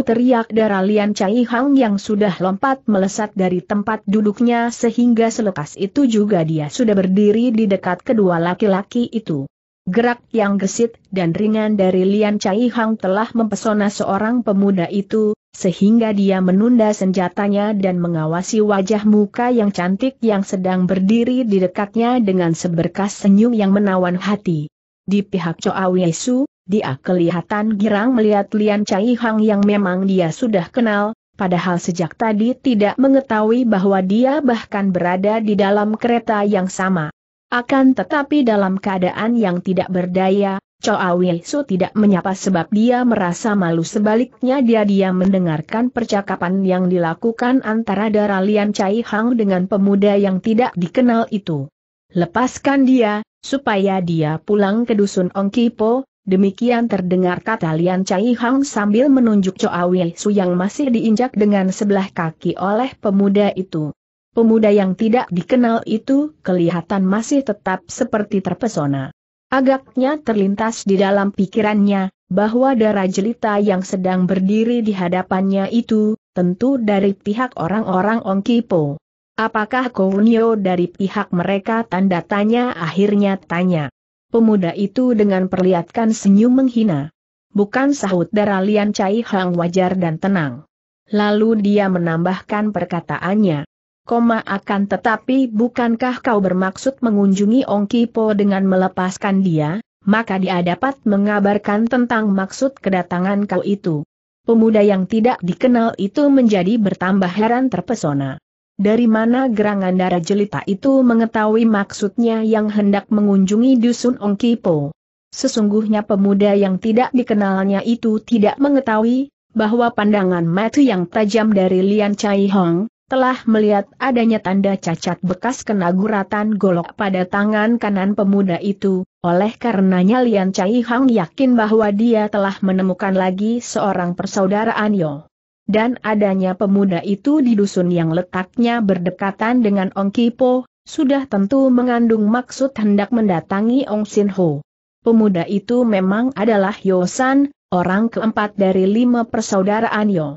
[SPEAKER 1] teriak darah Lian Chai Hang yang sudah lompat melesat dari tempat duduknya sehingga selekas itu juga dia sudah berdiri di dekat kedua laki-laki itu. Gerak yang gesit dan ringan dari Lian Chai Hang telah mempesona seorang pemuda itu, sehingga dia menunda senjatanya dan mengawasi wajah muka yang cantik yang sedang berdiri di dekatnya dengan seberkas senyum yang menawan hati. Di pihak Choa Wei Su, dia kelihatan girang melihat Lian Cai Hang yang memang dia sudah kenal, padahal sejak tadi tidak mengetahui bahwa dia bahkan berada di dalam kereta yang sama. Akan tetapi dalam keadaan yang tidak berdaya, Choa Su tidak menyapa sebab dia merasa malu sebaliknya dia-dia mendengarkan percakapan yang dilakukan antara darah Lian Cai Hang dengan pemuda yang tidak dikenal itu. Lepaskan dia, supaya dia pulang ke dusun Ongkipo, Demikian terdengar kata Lian Chai Hang sambil menunjuk Choa Wei Su yang masih diinjak dengan sebelah kaki oleh pemuda itu. Pemuda yang tidak dikenal itu kelihatan masih tetap seperti terpesona. Agaknya terlintas di dalam pikirannya, bahwa darah jelita yang sedang berdiri di hadapannya itu, tentu dari pihak orang-orang Kipo. Apakah Kounio dari pihak mereka tanda tanya akhirnya tanya pemuda itu dengan perlihatkan senyum menghina. Bukan sahut darah Lian Chai Hang wajar dan tenang. Lalu dia menambahkan perkataannya. Koma akan tetapi bukankah kau bermaksud mengunjungi Ong Kipo dengan melepaskan dia, maka dia dapat mengabarkan tentang maksud kedatangan kau itu. Pemuda yang tidak dikenal itu menjadi bertambah heran terpesona. Dari mana gerangan darah jelita itu mengetahui maksudnya yang hendak mengunjungi dusun Ongkipo? Sesungguhnya pemuda yang tidak dikenalnya itu tidak mengetahui, bahwa pandangan mata yang tajam dari Lian Chai Hong, telah melihat adanya tanda cacat bekas kena guratan golok pada tangan kanan pemuda itu, oleh karenanya Lian Chai Hong yakin bahwa dia telah menemukan lagi seorang persaudaraan Yo dan adanya pemuda itu di dusun yang letaknya berdekatan dengan Ong Kipo, sudah tentu mengandung maksud hendak mendatangi Ong Sin Ho. Pemuda itu memang adalah Yosan, orang keempat dari lima persaudaraan Yo.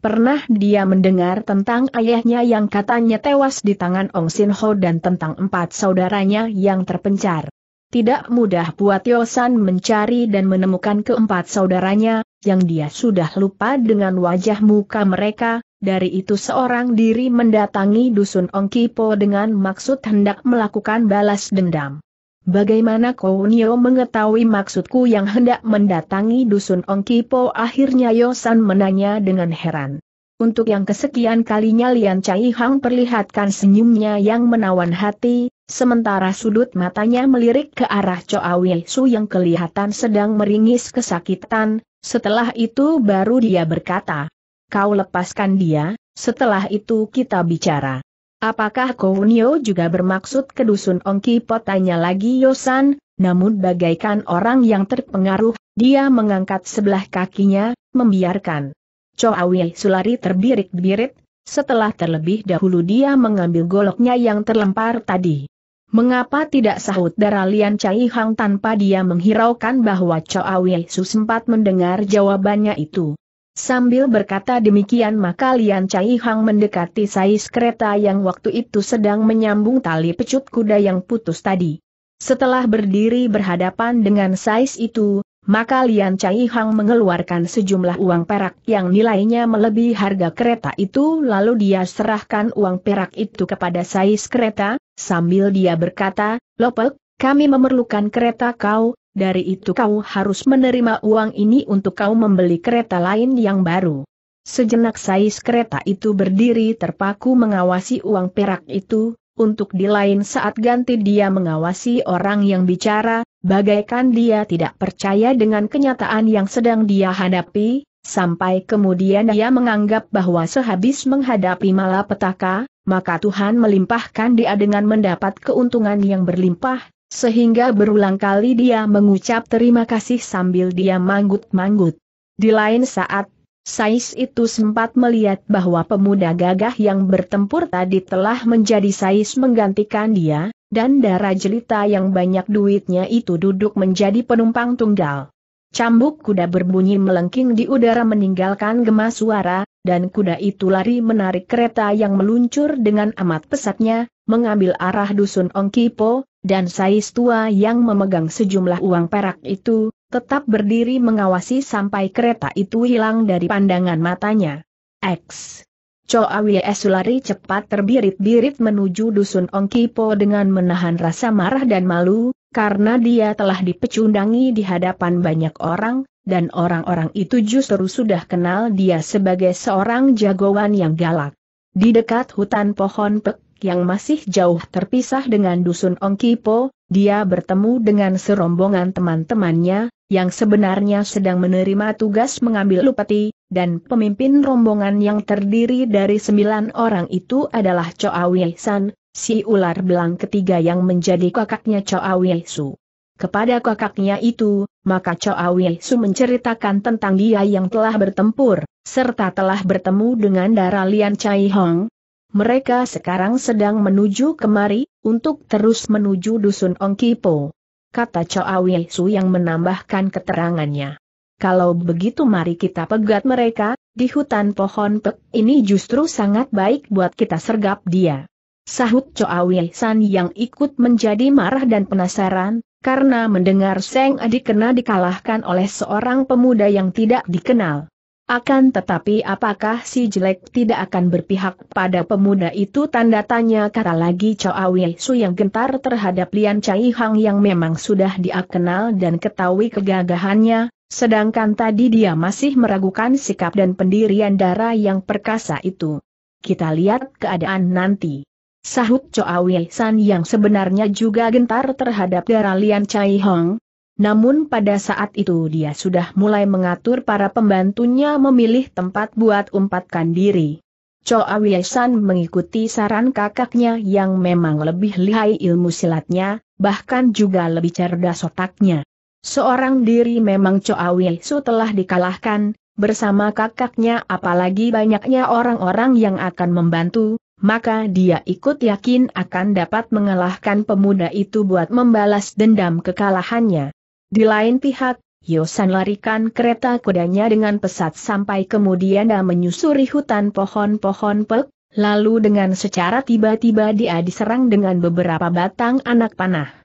[SPEAKER 1] Pernah dia mendengar tentang ayahnya yang katanya tewas di tangan Ong Sin Ho dan tentang empat saudaranya yang terpencar. Tidak mudah buat Yosan mencari dan menemukan keempat saudaranya, yang dia sudah lupa dengan wajah muka mereka, dari itu seorang diri mendatangi dusun Ongkipo dengan maksud hendak melakukan balas dendam. Bagaimana Kounio mengetahui maksudku yang hendak mendatangi dusun Ongkipo akhirnya Yosan menanya dengan heran. Untuk yang kesekian kalinya Lian Chai Hang perlihatkan senyumnya yang menawan hati, Sementara sudut matanya melirik ke arah Choawi Su yang kelihatan sedang meringis kesakitan, setelah itu baru dia berkata, Kau lepaskan dia, setelah itu kita bicara. Apakah Kounio juga bermaksud ke dusun Ongki Potanya lagi Yosan, namun bagaikan orang yang terpengaruh, dia mengangkat sebelah kakinya, membiarkan. Choawi Sulari terbirik-birit, setelah terlebih dahulu dia mengambil goloknya yang terlempar tadi. Mengapa tidak sahut darah Lian Chai Hang tanpa dia menghiraukan bahwa Choa Wei Su sempat mendengar jawabannya itu? Sambil berkata demikian maka Lian Chai Hang mendekati sais kereta yang waktu itu sedang menyambung tali pecut kuda yang putus tadi. Setelah berdiri berhadapan dengan sais itu, maka Lian Chai Hang mengeluarkan sejumlah uang perak yang nilainya melebihi harga kereta itu lalu dia serahkan uang perak itu kepada sais kereta, Sambil dia berkata, Lopek, kami memerlukan kereta kau, dari itu kau harus menerima uang ini untuk kau membeli kereta lain yang baru. Sejenak sais kereta itu berdiri terpaku mengawasi uang perak itu, untuk di lain saat ganti dia mengawasi orang yang bicara, bagaikan dia tidak percaya dengan kenyataan yang sedang dia hadapi, Sampai kemudian ia menganggap bahwa sehabis menghadapi malapetaka, maka Tuhan melimpahkan dia dengan mendapat keuntungan yang berlimpah, sehingga berulang kali dia mengucap terima kasih sambil dia manggut-manggut. Di lain saat, Sais itu sempat melihat bahwa pemuda gagah yang bertempur tadi telah menjadi Sais menggantikan dia, dan darah jelita yang banyak duitnya itu duduk menjadi penumpang tunggal. Cambuk kuda berbunyi melengking di udara meninggalkan gema suara, dan kuda itu lari menarik kereta yang meluncur dengan amat pesatnya, mengambil arah dusun Ongkipo, dan Sais tua yang memegang sejumlah uang perak itu, tetap berdiri mengawasi sampai kereta itu hilang dari pandangan matanya. X. Choawie lari cepat terbirit-birit menuju dusun Ongkipo dengan menahan rasa marah dan malu, karena dia telah dipecundangi di hadapan banyak orang, dan orang-orang itu justru sudah kenal dia sebagai seorang jagoan yang galak. Di dekat hutan pohon pek yang masih jauh terpisah dengan dusun Ongkipo, dia bertemu dengan serombongan teman-temannya, yang sebenarnya sedang menerima tugas mengambil lupati, dan pemimpin rombongan yang terdiri dari sembilan orang itu adalah Choa San, si ular belang ketiga yang menjadi kakaknya Choa Su. Kepada kakaknya itu, maka Choa Su menceritakan tentang dia yang telah bertempur, serta telah bertemu dengan Dara Lian Chai Hong, mereka sekarang sedang menuju kemari, untuk terus menuju Dusun Ongkipo. Kata Choa Su yang menambahkan keterangannya. Kalau begitu mari kita pegat mereka, di hutan pohon pek ini justru sangat baik buat kita sergap dia. Sahut Choawi San yang ikut menjadi marah dan penasaran, karena mendengar Seng Adi kena dikalahkan oleh seorang pemuda yang tidak dikenal. Akan tetapi apakah si jelek tidak akan berpihak pada pemuda itu tanda tanya kata lagi Choa Su yang gentar terhadap Lian Cai Hang yang memang sudah dia kenal dan ketahui kegagahannya, Sedangkan tadi dia masih meragukan sikap dan pendirian darah yang perkasa itu. Kita lihat keadaan nanti. Sahut Wei San yang sebenarnya juga gentar terhadap darah Lian Chai Hong. Namun pada saat itu dia sudah mulai mengatur para pembantunya memilih tempat buat umpatkan diri. Wei San mengikuti saran kakaknya yang memang lebih lihai ilmu silatnya, bahkan juga lebih cerdas otaknya. Seorang diri memang Choawi Su telah dikalahkan, bersama kakaknya apalagi banyaknya orang-orang yang akan membantu, maka dia ikut yakin akan dapat mengalahkan pemuda itu buat membalas dendam kekalahannya. Di lain pihak, Yosan larikan kereta kudanya dengan pesat sampai kemudian dia menyusuri hutan pohon-pohon pek, lalu dengan secara tiba-tiba dia diserang dengan beberapa batang anak panah.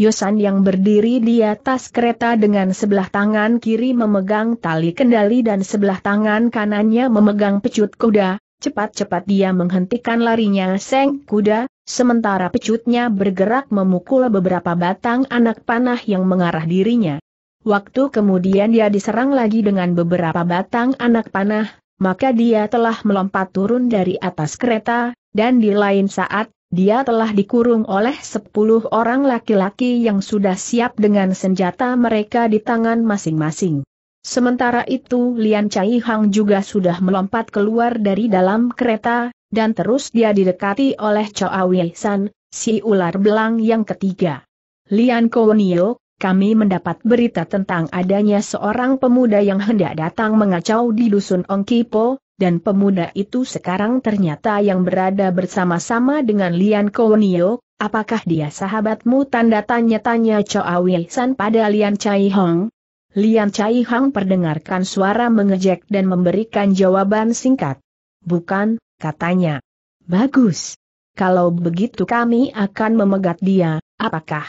[SPEAKER 1] Yosan yang berdiri di atas kereta dengan sebelah tangan kiri memegang tali kendali dan sebelah tangan kanannya memegang pecut kuda, cepat-cepat dia menghentikan larinya seng kuda, sementara pecutnya bergerak memukul beberapa batang anak panah yang mengarah dirinya. Waktu kemudian dia diserang lagi dengan beberapa batang anak panah, maka dia telah melompat turun dari atas kereta, dan di lain saat, dia telah dikurung oleh sepuluh orang laki-laki yang sudah siap dengan senjata mereka di tangan masing-masing. Sementara itu Lian Chai Hang juga sudah melompat keluar dari dalam kereta, dan terus dia didekati oleh Choa San, si ular belang yang ketiga. Lian Kowenio, kami mendapat berita tentang adanya seorang pemuda yang hendak datang mengacau di dusun Ongkipo, dan pemuda itu sekarang ternyata yang berada bersama-sama dengan Lian Kounio, apakah dia sahabatmu tanda tanya-tanya Choa Wilson pada Lian Chai Hong? Lian Chai Hong perdengarkan suara mengejek dan memberikan jawaban singkat. Bukan, katanya. Bagus. Kalau begitu kami akan memegat dia, apakah?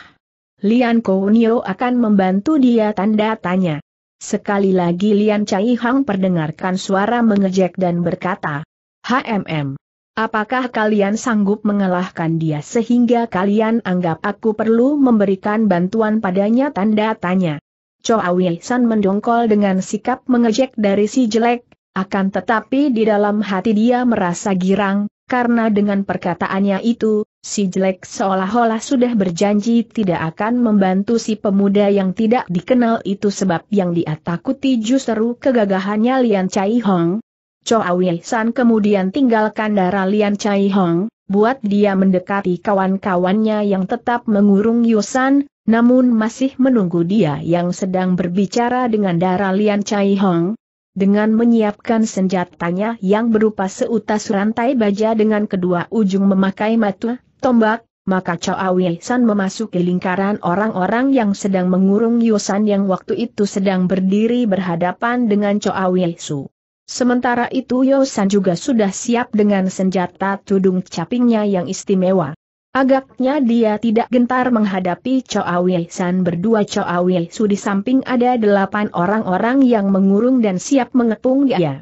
[SPEAKER 1] Lian Kounio akan membantu dia tanda tanya. Sekali lagi Lian Chai Hang perdengarkan suara mengejek dan berkata, HMM, apakah kalian sanggup mengalahkan dia sehingga kalian anggap aku perlu memberikan bantuan padanya tanda tanya. Awil San mendongkol dengan sikap mengejek dari si jelek, akan tetapi di dalam hati dia merasa girang, karena dengan perkataannya itu, Si jelek seolah-olah sudah berjanji tidak akan membantu si pemuda yang tidak dikenal itu sebab yang dia takuti justru kegagahannya Lian Chai Hong. Chow San kemudian tinggalkan darah Lian Chai Hong, buat dia mendekati kawan-kawannya yang tetap mengurung Yusan, namun masih menunggu dia yang sedang berbicara dengan darah Lian Chai Hong. Dengan menyiapkan senjatanya yang berupa seutas rantai baja dengan kedua ujung memakai matu tombak, maka Chao San memasuki lingkaran orang-orang yang sedang mengurung Yosan yang waktu itu sedang berdiri berhadapan dengan Chao Su. Sementara itu Yosan juga sudah siap dengan senjata tudung capingnya yang istimewa. Agaknya dia tidak gentar menghadapi Choa San berdua Choa Su di samping ada delapan orang-orang yang mengurung dan siap mengepung dia.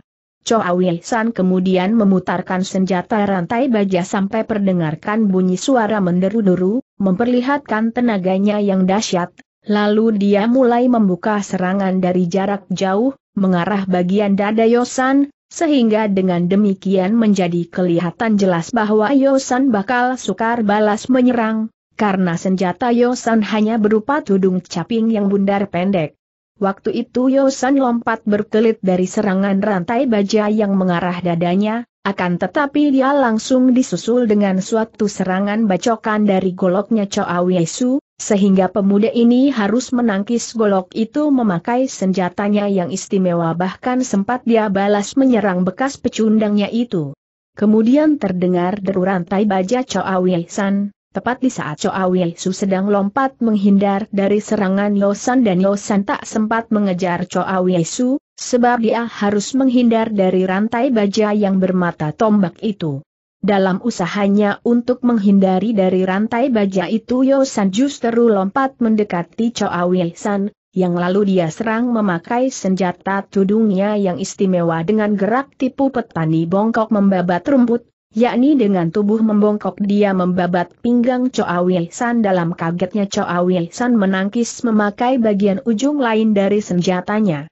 [SPEAKER 1] Chow San kemudian memutarkan senjata rantai baja sampai perdengarkan bunyi suara menderu-deru, memperlihatkan tenaganya yang dahsyat, lalu dia mulai membuka serangan dari jarak jauh, mengarah bagian dada Yosan, sehingga dengan demikian menjadi kelihatan jelas bahwa Yosan bakal sukar balas menyerang, karena senjata Yosan hanya berupa tudung caping yang bundar pendek. Waktu itu Yosan lompat berkelit dari serangan rantai baja yang mengarah dadanya, akan tetapi dia langsung disusul dengan suatu serangan bacokan dari goloknya Choa Wiesu, sehingga pemuda ini harus menangkis golok itu memakai senjatanya yang istimewa bahkan sempat dia balas menyerang bekas pecundangnya itu. Kemudian terdengar deru rantai baja Choa Wiesan, Tepat di saat Choa ah Su sedang lompat menghindar dari serangan Yosan dan Yosan tak sempat mengejar Choa ah Su, sebab dia harus menghindar dari rantai baja yang bermata tombak itu. Dalam usahanya untuk menghindari dari rantai baja itu Yosan justru lompat mendekati Choa ah San, yang lalu dia serang memakai senjata tudungnya yang istimewa dengan gerak tipu petani bongkok membabat rumput, yakni dengan tubuh membongkok dia membabat pinggang Wei San dalam kagetnya Wei San menangkis memakai bagian ujung lain dari senjatanya.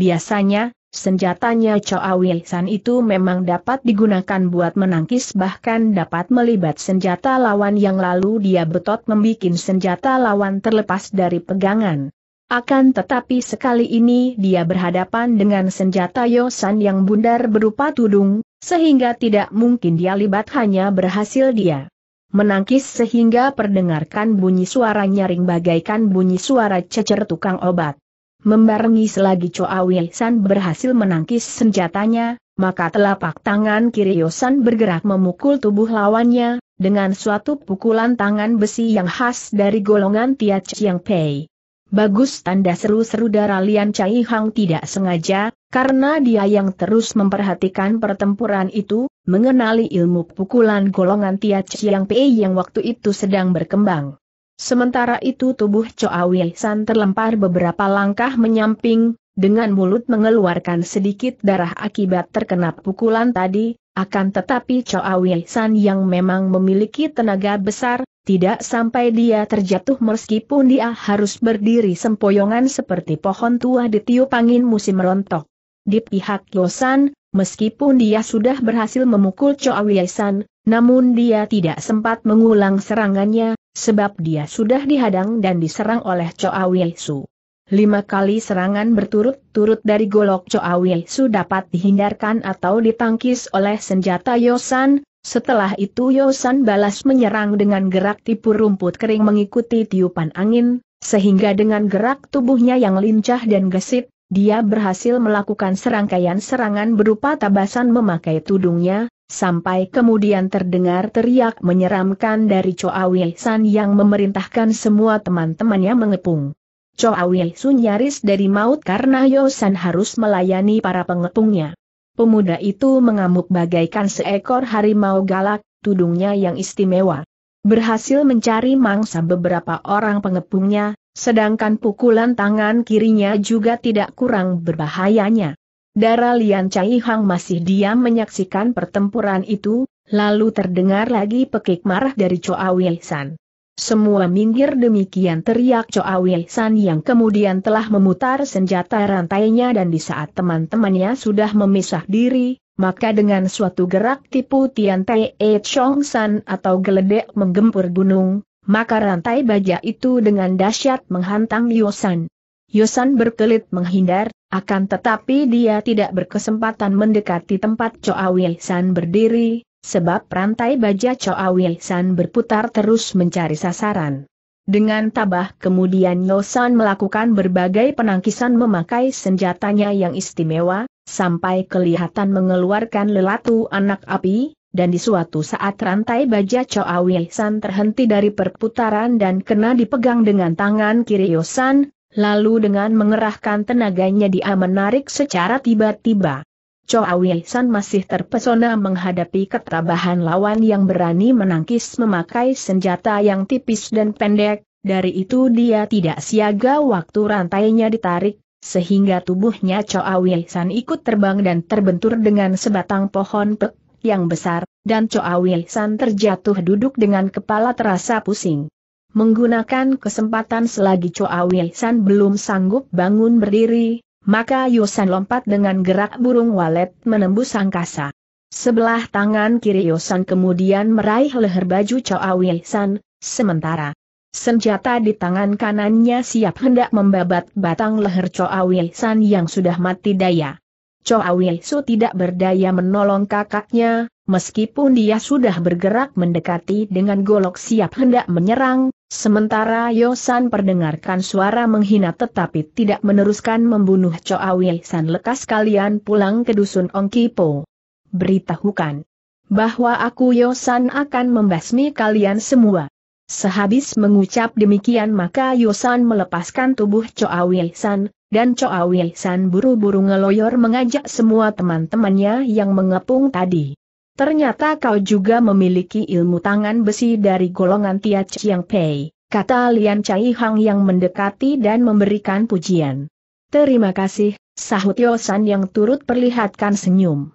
[SPEAKER 1] Biasanya, senjatanya Wei San itu memang dapat digunakan buat menangkis bahkan dapat melibat senjata lawan yang lalu dia betot membuat senjata lawan terlepas dari pegangan. Akan tetapi sekali ini dia berhadapan dengan senjata Yosan yang bundar berupa tudung, sehingga tidak mungkin dia libat hanya berhasil dia. Menangkis sehingga perdengarkan bunyi suara nyaring bagaikan bunyi suara cecer tukang obat. Membarengi selagi Coa San berhasil menangkis senjatanya, maka telapak tangan kiri Yosan bergerak memukul tubuh lawannya, dengan suatu pukulan tangan besi yang khas dari golongan Tia Chiang Pei. Bagus tanda seru-seru darah Lian Chai Hang tidak sengaja, karena dia yang terus memperhatikan pertempuran itu, mengenali ilmu pukulan golongan Tia Chiang Pei yang waktu itu sedang berkembang. Sementara itu tubuh Choa Wei San terlempar beberapa langkah menyamping, dengan mulut mengeluarkan sedikit darah akibat terkena pukulan tadi, akan tetapi Choa San yang memang memiliki tenaga besar, tidak sampai dia terjatuh meskipun dia harus berdiri sempoyongan seperti pohon tua di tiup angin musim rontok. Di pihak Yosan, meskipun dia sudah berhasil memukul Choa San, namun dia tidak sempat mengulang serangannya, sebab dia sudah dihadang dan diserang oleh Choa Su lima kali serangan berturut-turut dari golok Choawi sudah dapat dihindarkan atau ditangkis oleh senjata Yosan, setelah itu Yosan balas menyerang dengan gerak tipu rumput kering mengikuti tiupan angin, sehingga dengan gerak tubuhnya yang lincah dan gesit, dia berhasil melakukan serangkaian serangan berupa tabasan memakai tudungnya, sampai kemudian terdengar teriak menyeramkan dari Choawi San yang memerintahkan semua teman-temannya mengepung. Chow Sun nyaris dari maut karena Yosan harus melayani para pengepungnya. Pemuda itu mengamuk bagaikan seekor harimau galak, tudungnya yang istimewa. Berhasil mencari mangsa beberapa orang pengepungnya, sedangkan pukulan tangan kirinya juga tidak kurang berbahayanya. Darah Lian Chai Hang masih diam menyaksikan pertempuran itu, lalu terdengar lagi pekik marah dari Chow San. Semua minggir demikian teriak Choa Wei San yang kemudian telah memutar senjata rantainya dan di saat teman-temannya sudah memisah diri, maka dengan suatu gerak tipu Tian Tai E Chong San atau geledek menggempur gunung, maka rantai baja itu dengan dahsyat menghantam Yosan. Yosan berkelit menghindar, akan tetapi dia tidak berkesempatan mendekati tempat Choa Wei San berdiri, sebab rantai baja Choa San berputar terus mencari sasaran. Dengan tabah kemudian Yosan melakukan berbagai penangkisan memakai senjatanya yang istimewa, sampai kelihatan mengeluarkan lelatu anak api, dan di suatu saat rantai baja Choa San terhenti dari perputaran dan kena dipegang dengan tangan kiri Yosan, lalu dengan mengerahkan tenaganya dia menarik secara tiba-tiba. Chow San masih terpesona menghadapi keterbahan lawan yang berani menangkis memakai senjata yang tipis dan pendek, dari itu dia tidak siaga waktu rantainya ditarik, sehingga tubuhnya Chow San ikut terbang dan terbentur dengan sebatang pohon pek yang besar, dan Chow San terjatuh duduk dengan kepala terasa pusing. Menggunakan kesempatan selagi Chow San belum sanggup bangun berdiri, maka Yosan lompat dengan gerak burung walet menembus angkasa. Sebelah tangan kiri Yosan kemudian meraih leher baju Choawi San, sementara senjata di tangan kanannya siap hendak membabat batang leher Choawi San yang sudah mati daya. Wei Su tidak berdaya menolong kakaknya, meskipun dia sudah bergerak mendekati dengan golok siap hendak menyerang, sementara Yosan perdengarkan suara menghina tetapi tidak meneruskan membunuh Wei San lekas kalian pulang ke dusun Ongkipo. Beritahukan bahwa aku Yosan akan membasmi kalian semua. Sehabis mengucap demikian maka Yosan melepaskan tubuh Wei San, dan Choa Wei San buru-buru ngeloyor mengajak semua teman-temannya yang mengepung tadi. Ternyata kau juga memiliki ilmu tangan besi dari golongan Tia Chiang Pei, kata Lian Chai Hang yang mendekati dan memberikan pujian. Terima kasih, sahut Yosan yang turut perlihatkan senyum.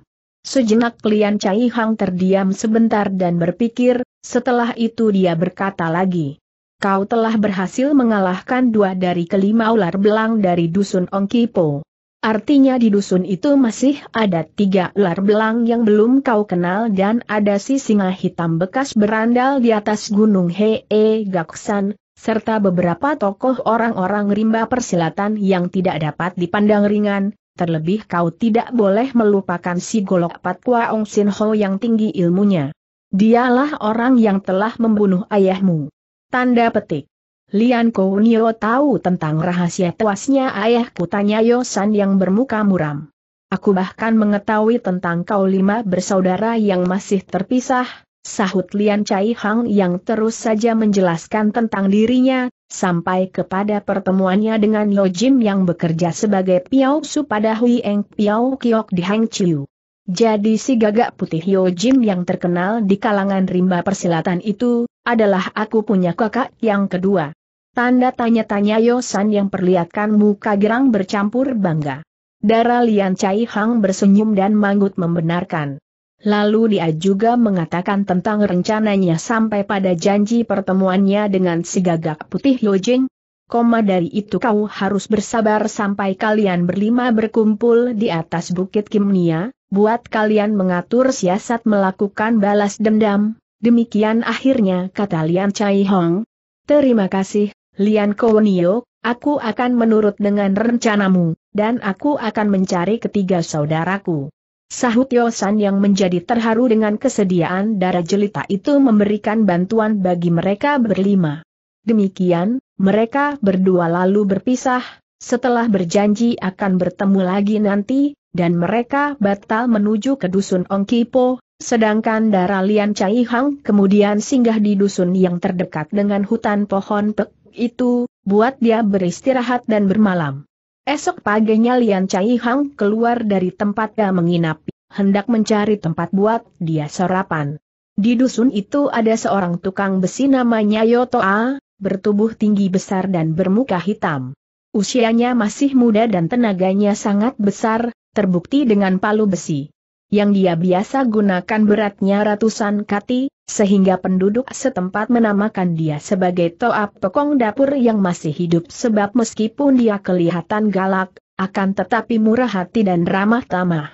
[SPEAKER 1] Sejenak Lian Chai Hang terdiam sebentar dan berpikir, setelah itu dia berkata lagi kau telah berhasil mengalahkan dua dari kelima ular belang dari dusun Ongkipo. Artinya di dusun itu masih ada tiga ular belang yang belum kau kenal dan ada si singa hitam bekas berandal di atas gunung Hee Gaksan, serta beberapa tokoh orang-orang rimba persilatan yang tidak dapat dipandang ringan, terlebih kau tidak boleh melupakan si golok patwa Ong Sin Ho yang tinggi ilmunya. Dialah orang yang telah membunuh ayahmu. Tanda petik. Lian Kounio tahu tentang rahasia tuasnya ayah kutanya Yosan yang bermuka muram. Aku bahkan mengetahui tentang kau lima bersaudara yang masih terpisah, sahut Lian Chai Hang yang terus saja menjelaskan tentang dirinya, sampai kepada pertemuannya dengan Lo Jim yang bekerja sebagai Piao Su pada Hui Eng Piao Kiok di Hang Chiu. Jadi si gagak putih Yo Jim yang terkenal di kalangan rimba persilatan itu, adalah aku punya kakak yang kedua. Tanda tanya-tanya Yosan yang perlihatkan muka gerang bercampur bangga. Darah Lian Chai Hang bersenyum dan manggut membenarkan. Lalu dia juga mengatakan tentang rencananya sampai pada janji pertemuannya dengan si gagak putih Yojing. Koma dari itu kau harus bersabar sampai kalian berlima berkumpul di atas bukit Kimnia, buat kalian mengatur siasat melakukan balas dendam, Demikian akhirnya kata Lian Chai Hong. Terima kasih, Lian Kowenio, aku akan menurut dengan rencanamu, dan aku akan mencari ketiga saudaraku. Sahut Yosan yang menjadi terharu dengan kesediaan darah jelita itu memberikan bantuan bagi mereka berlima. Demikian, mereka berdua lalu berpisah, setelah berjanji akan bertemu lagi nanti, dan mereka batal menuju ke dusun Ongkipo, Sedangkan darah Lian Chai Hang kemudian singgah di dusun yang terdekat dengan hutan pohon pek itu, buat dia beristirahat dan bermalam. Esok paginya Lian Chai Hang keluar dari tempat dia menginap, hendak mencari tempat buat dia sarapan. Di dusun itu ada seorang tukang besi namanya Yotoa, bertubuh tinggi besar dan bermuka hitam. Usianya masih muda dan tenaganya sangat besar, terbukti dengan palu besi yang dia biasa gunakan beratnya ratusan kati, sehingga penduduk setempat menamakan dia sebagai Toap Pekong Dapur yang masih hidup sebab meskipun dia kelihatan galak, akan tetapi murah hati dan ramah tamah.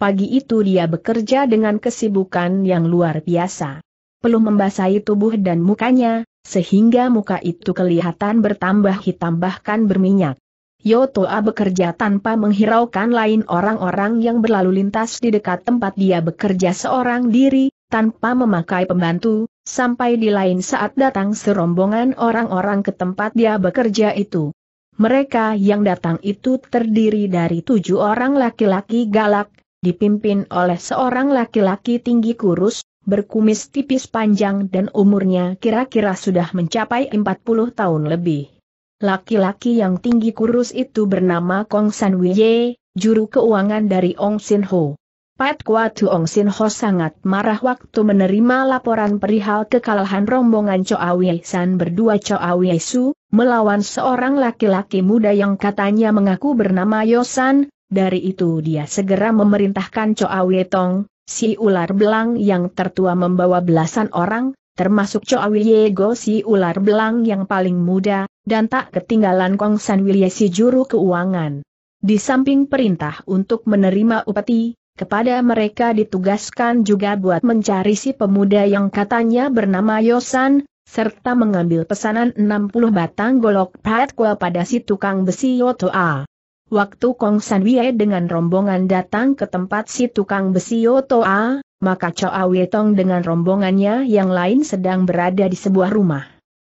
[SPEAKER 1] Pagi itu dia bekerja dengan kesibukan yang luar biasa. Peluh membasahi tubuh dan mukanya, sehingga muka itu kelihatan bertambah hitam bahkan berminyak. Yotoa bekerja tanpa menghiraukan lain orang-orang yang berlalu lintas di dekat tempat dia bekerja seorang diri, tanpa memakai pembantu, sampai di lain saat datang serombongan orang-orang ke tempat dia bekerja itu. Mereka yang datang itu terdiri dari tujuh orang laki-laki galak, dipimpin oleh seorang laki-laki tinggi kurus, berkumis tipis panjang dan umurnya kira-kira sudah mencapai 40 tahun lebih. Laki-laki yang tinggi kurus itu bernama Kong San Wei, juru keuangan dari Ong Sin Ho. Pat Tu Ong Sin Ho sangat marah waktu menerima laporan perihal kekalahan rombongan Choa Wei San berdua Choa Wei Su, melawan seorang laki-laki muda yang katanya mengaku bernama Yosan, dari itu dia segera memerintahkan Choa Wei Tong, si ular belang yang tertua membawa belasan orang, termasuk Choa Wei Go si ular belang yang paling muda, dan tak ketinggalan Kong San si juru keuangan. Di samping perintah untuk menerima upeti, kepada mereka ditugaskan juga buat mencari si pemuda yang katanya bernama Yosan, serta mengambil pesanan 60 batang golok kuah pada si tukang besi Yotoa. Waktu Kong San Wie dengan rombongan datang ke tempat si tukang besi Yotoa, maka Choa Wetong dengan rombongannya yang lain sedang berada di sebuah rumah.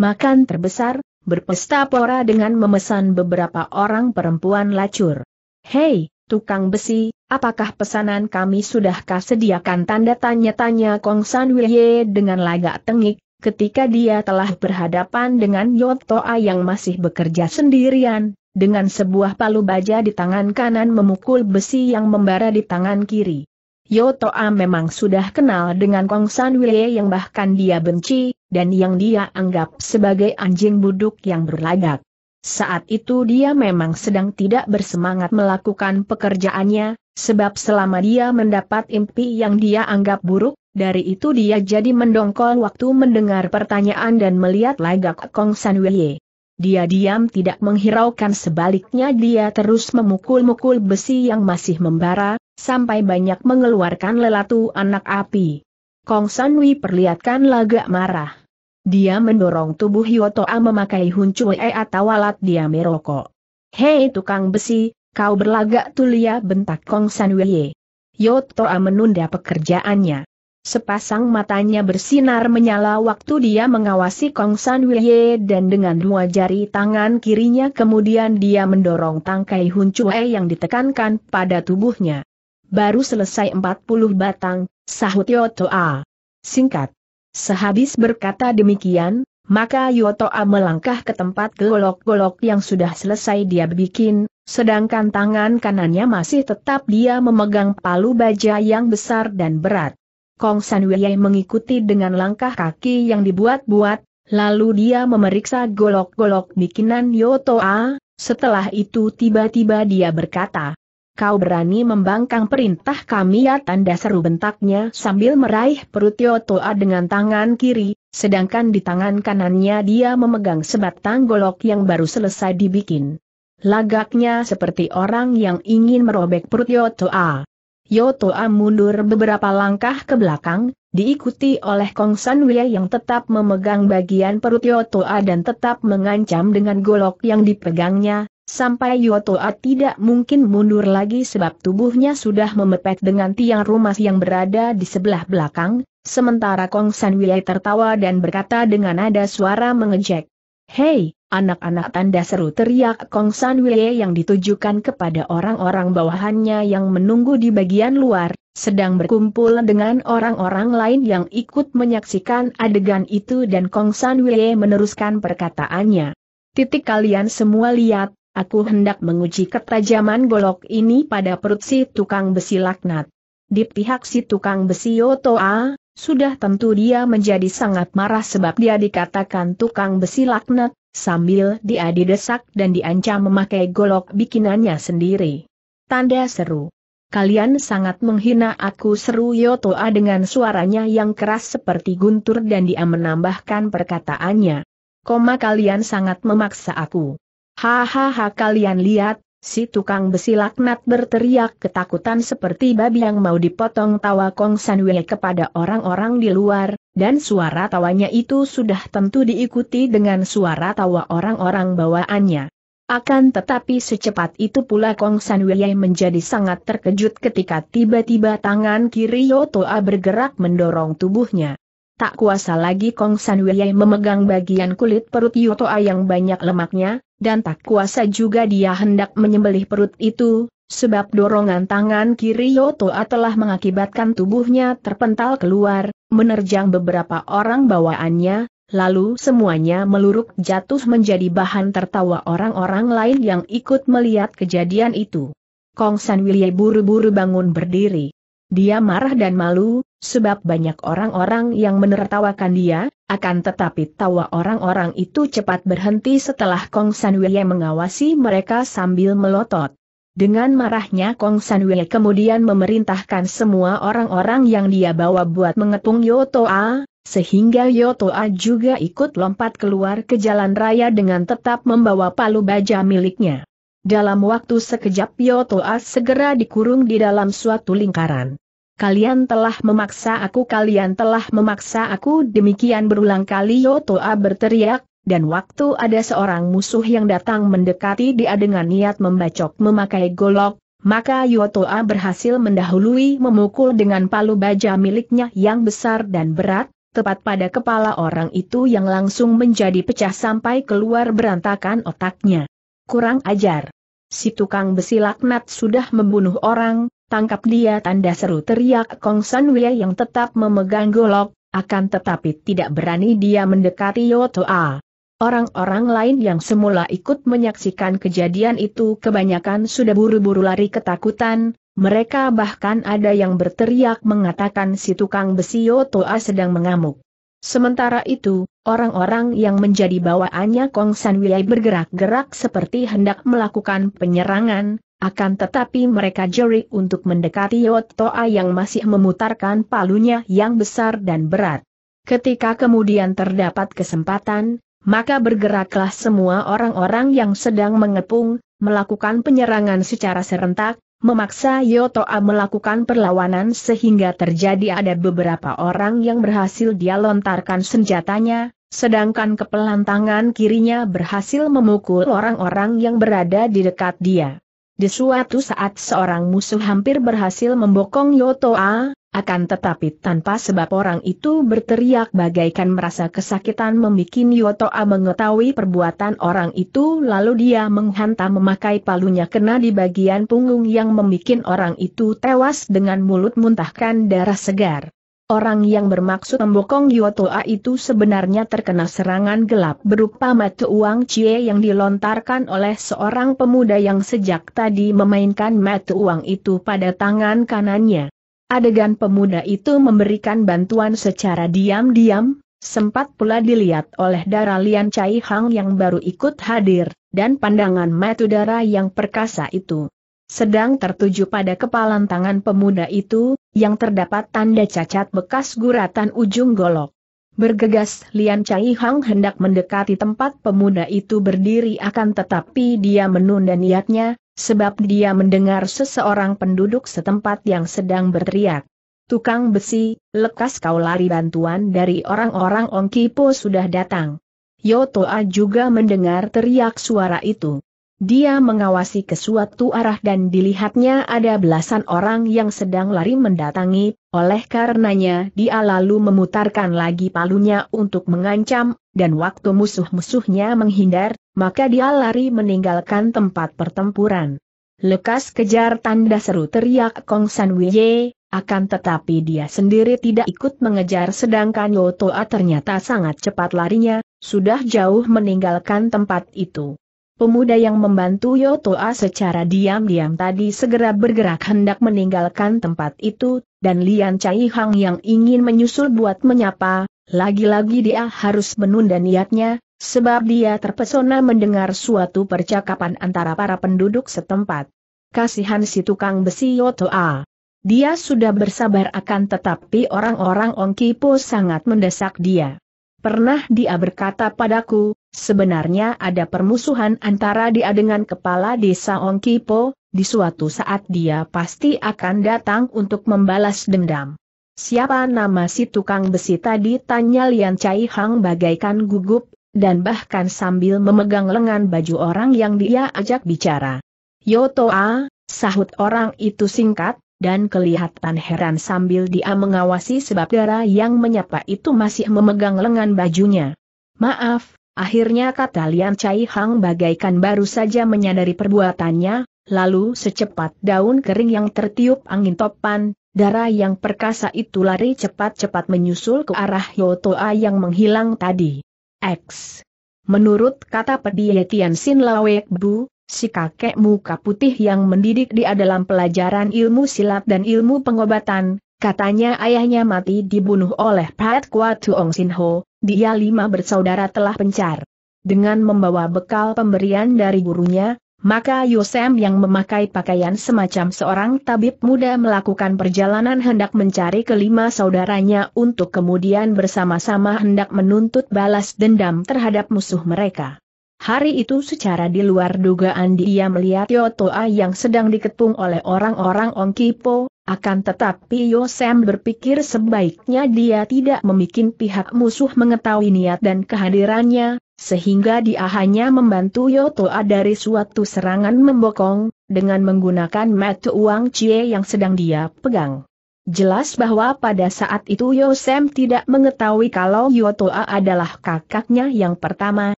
[SPEAKER 1] Makan terbesar, berpesta pora dengan memesan beberapa orang perempuan lacur. Hei, tukang besi, apakah pesanan kami sudahkah sediakan tanda tanya-tanya Kong San Wye dengan lagak tengik, ketika dia telah berhadapan dengan Yotoa yang masih bekerja sendirian, dengan sebuah palu baja di tangan kanan memukul besi yang membara di tangan kiri. Yotoa memang sudah kenal dengan Kong San Wei yang bahkan dia benci, dan yang dia anggap sebagai anjing buduk yang berlagak. Saat itu dia memang sedang tidak bersemangat melakukan pekerjaannya, sebab selama dia mendapat impi yang dia anggap buruk, dari itu dia jadi mendongkol waktu mendengar pertanyaan dan melihat lagak Kong San Wei. Dia diam tidak menghiraukan sebaliknya dia terus memukul-mukul besi yang masih membara, sampai banyak mengeluarkan lelatu anak api. Kong Sanwi perlihatkan lagak marah. Dia mendorong tubuh Yotoa memakai huncue atau alat dia merokok. Hei tukang besi, kau berlagak tulia bentak Kong San Sanwi. Yotoa menunda pekerjaannya. Sepasang matanya bersinar menyala waktu dia mengawasi Kong San Wilye dan dengan dua jari tangan kirinya kemudian dia mendorong tangkai Hun Chue yang ditekankan pada tubuhnya baru selesai 40 batang, sahut Yotoa. Singkat. Sehabis berkata demikian, maka Yotoa melangkah ke tempat golok-golok yang sudah selesai dia bikin, sedangkan tangan kanannya masih tetap dia memegang palu baja yang besar dan berat. Kong San Wei mengikuti dengan langkah kaki yang dibuat-buat, lalu dia memeriksa golok-golok bikinan Yotoa, setelah itu tiba-tiba dia berkata, kau berani membangkang perintah kami ya tanda seru bentaknya sambil meraih perut Yotoa dengan tangan kiri, sedangkan di tangan kanannya dia memegang sebatang golok yang baru selesai dibikin. Lagaknya seperti orang yang ingin merobek perut Yotoa. Yotoa mundur beberapa langkah ke belakang, diikuti oleh Kong San yang tetap memegang bagian perut Yotoa dan tetap mengancam dengan golok yang dipegangnya, Sampai Yotoa tidak mungkin mundur lagi sebab tubuhnya sudah memepet dengan tiang rumah yang berada di sebelah belakang, sementara Kong San Wei tertawa dan berkata dengan nada suara mengejek. Hei, anak-anak tanda seru teriak Kong San Wei yang ditujukan kepada orang-orang bawahannya yang menunggu di bagian luar, sedang berkumpul dengan orang-orang lain yang ikut menyaksikan adegan itu dan Kong San Wei meneruskan perkataannya. Titik kalian semua lihat, Aku hendak menguji ketajaman golok ini pada perut si tukang besi laknat. Di pihak si tukang besi Yotoa, sudah tentu dia menjadi sangat marah sebab dia dikatakan tukang besi laknat, sambil dia didesak dan diancam memakai golok bikinannya sendiri. Tanda seru. Kalian sangat menghina aku seru Yotoa dengan suaranya yang keras seperti guntur dan dia menambahkan perkataannya. Koma kalian sangat memaksa aku. Hahaha kalian lihat, si tukang besi laknat berteriak ketakutan seperti babi yang mau dipotong tawa Kong Wei kepada orang-orang di luar, dan suara tawanya itu sudah tentu diikuti dengan suara tawa orang-orang bawaannya. Akan tetapi secepat itu pula Kong San Wei menjadi sangat terkejut ketika tiba-tiba tangan kiri Yotoa bergerak mendorong tubuhnya. Tak kuasa lagi Kong San Wei memegang bagian kulit perut Yotoa yang banyak lemaknya, dan tak kuasa juga dia hendak menyembelih perut itu, sebab dorongan tangan kiri Yotoa telah mengakibatkan tubuhnya terpental keluar, menerjang beberapa orang bawaannya, lalu semuanya meluruk jatuh menjadi bahan tertawa orang-orang lain yang ikut melihat kejadian itu. Kong San Wilye buru-buru bangun berdiri. Dia marah dan malu, Sebab banyak orang-orang yang menertawakan dia, akan tetapi tawa orang-orang itu cepat berhenti setelah Kong San Wei mengawasi mereka sambil melotot. Dengan marahnya Kong San Wei kemudian memerintahkan semua orang-orang yang dia bawa buat mengetung A, sehingga Yoto A juga ikut lompat keluar ke jalan raya dengan tetap membawa palu baja miliknya. Dalam waktu sekejap Yoto A segera dikurung di dalam suatu lingkaran. Kalian telah memaksa aku, kalian telah memaksa aku, demikian berulang kali Yotoa berteriak, dan waktu ada seorang musuh yang datang mendekati dia dengan niat membacok memakai golok, maka Yotoa berhasil mendahului memukul dengan palu baja miliknya yang besar dan berat, tepat pada kepala orang itu yang langsung menjadi pecah sampai keluar berantakan otaknya. Kurang ajar. Si tukang besi laknat sudah membunuh orang, tangkap dia tanda seru teriak Kong San Wei yang tetap memegang golok, akan tetapi tidak berani dia mendekati Yoto A. Orang-orang lain yang semula ikut menyaksikan kejadian itu kebanyakan sudah buru-buru lari ketakutan, mereka bahkan ada yang berteriak mengatakan si tukang besi Yotoa sedang mengamuk. Sementara itu, orang-orang yang menjadi bawaannya Kong San Wei bergerak-gerak seperti hendak melakukan penyerangan, akan tetapi mereka jerik untuk mendekati Yot yang masih memutarkan palunya yang besar dan berat. Ketika kemudian terdapat kesempatan, maka bergeraklah semua orang-orang yang sedang mengepung, melakukan penyerangan secara serentak, memaksa Yotoa melakukan perlawanan sehingga terjadi ada beberapa orang yang berhasil dia lontarkan senjatanya, sedangkan kepelantangan kirinya berhasil memukul orang-orang yang berada di dekat dia. Di suatu saat seorang musuh hampir berhasil membokong Yotoa, akan tetapi tanpa sebab orang itu berteriak bagaikan merasa kesakitan membuat Yotoa mengetahui perbuatan orang itu lalu dia menghantam memakai palunya kena di bagian punggung yang membuat orang itu tewas dengan mulut muntahkan darah segar. Orang yang bermaksud membokong Yotoa itu sebenarnya terkena serangan gelap berupa mata uang cie yang dilontarkan oleh seorang pemuda yang sejak tadi memainkan mata uang itu pada tangan kanannya. Adegan pemuda itu memberikan bantuan secara diam-diam, sempat pula dilihat oleh darah Lian Cai Hang yang baru ikut hadir, dan pandangan mata darah yang perkasa itu sedang tertuju pada kepalan tangan pemuda itu, yang terdapat tanda cacat bekas guratan ujung golok. Bergegas Lian Chai Hang hendak mendekati tempat pemuda itu berdiri akan tetapi dia menunda niatnya, sebab dia mendengar seseorang penduduk setempat yang sedang berteriak. Tukang besi, lekas kau lari bantuan dari orang-orang Ongkipo sudah datang. Yotoa juga mendengar teriak suara itu. Dia mengawasi ke suatu arah dan dilihatnya ada belasan orang yang sedang lari mendatangi, oleh karenanya dia lalu memutarkan lagi palunya untuk mengancam, dan waktu musuh-musuhnya menghindar, maka dia lari meninggalkan tempat pertempuran. Lekas kejar tanda seru teriak Kong San Wei, akan tetapi dia sendiri tidak ikut mengejar sedangkan Yoto ternyata sangat cepat larinya, sudah jauh meninggalkan tempat itu. Pemuda yang membantu Yotoa secara diam-diam tadi segera bergerak hendak meninggalkan tempat itu, dan Lian Cai Hang yang ingin menyusul buat menyapa, lagi-lagi dia harus menunda niatnya, sebab dia terpesona mendengar suatu percakapan antara para penduduk setempat. Kasihan si tukang besi Yotoa. Dia sudah bersabar akan tetapi orang-orang Ongkipo sangat mendesak dia. Pernah dia berkata padaku, Sebenarnya ada permusuhan antara dia dengan kepala desa Ong Kipo, di suatu saat dia pasti akan datang untuk membalas dendam. Siapa nama si tukang besi tadi tanya Lian Chai Hang bagaikan gugup, dan bahkan sambil memegang lengan baju orang yang dia ajak bicara. Yotoa, sahut orang itu singkat, dan kelihatan heran sambil dia mengawasi sebab darah yang menyapa itu masih memegang lengan bajunya. Maaf, Akhirnya kata Lian Chai Hang bagaikan baru saja menyadari perbuatannya, lalu secepat daun kering yang tertiup angin topan, darah yang perkasa itu lari cepat-cepat menyusul ke arah Yotoa yang menghilang tadi. X. Menurut kata Pedie Tian Sin Lawek Bu, si kakek muka putih yang mendidik dia dalam pelajaran ilmu silat dan ilmu pengobatan, katanya ayahnya mati dibunuh oleh Pat Kwa Tuong Sin Ho, dia lima bersaudara telah pencar. Dengan membawa bekal pemberian dari gurunya, maka Yosem yang memakai pakaian semacam seorang tabib muda melakukan perjalanan hendak mencari kelima saudaranya untuk kemudian bersama-sama hendak menuntut balas dendam terhadap musuh mereka. Hari itu secara di luar dugaan dia melihat Yotoa yang sedang diketung oleh orang-orang Ongkipo, akan tetapi Yosem berpikir sebaiknya dia tidak membuat pihak musuh mengetahui niat dan kehadirannya, sehingga dia hanya membantu Yotoa dari suatu serangan membokong, dengan menggunakan metu uang Cie yang sedang dia pegang. Jelas bahwa pada saat itu Yosem tidak mengetahui kalau Yotoa adalah kakaknya yang pertama,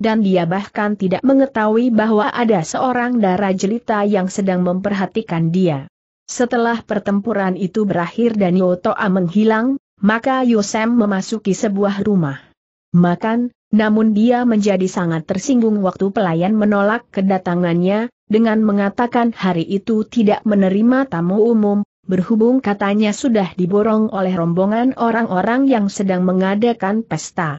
[SPEAKER 1] dan dia bahkan tidak mengetahui bahwa ada seorang darah jelita yang sedang memperhatikan dia. Setelah pertempuran itu berakhir dan Yotoa menghilang, maka Yosem memasuki sebuah rumah. Makan, namun dia menjadi sangat tersinggung waktu pelayan menolak kedatangannya, dengan mengatakan hari itu tidak menerima tamu umum, berhubung katanya sudah diborong oleh rombongan orang-orang yang sedang mengadakan pesta.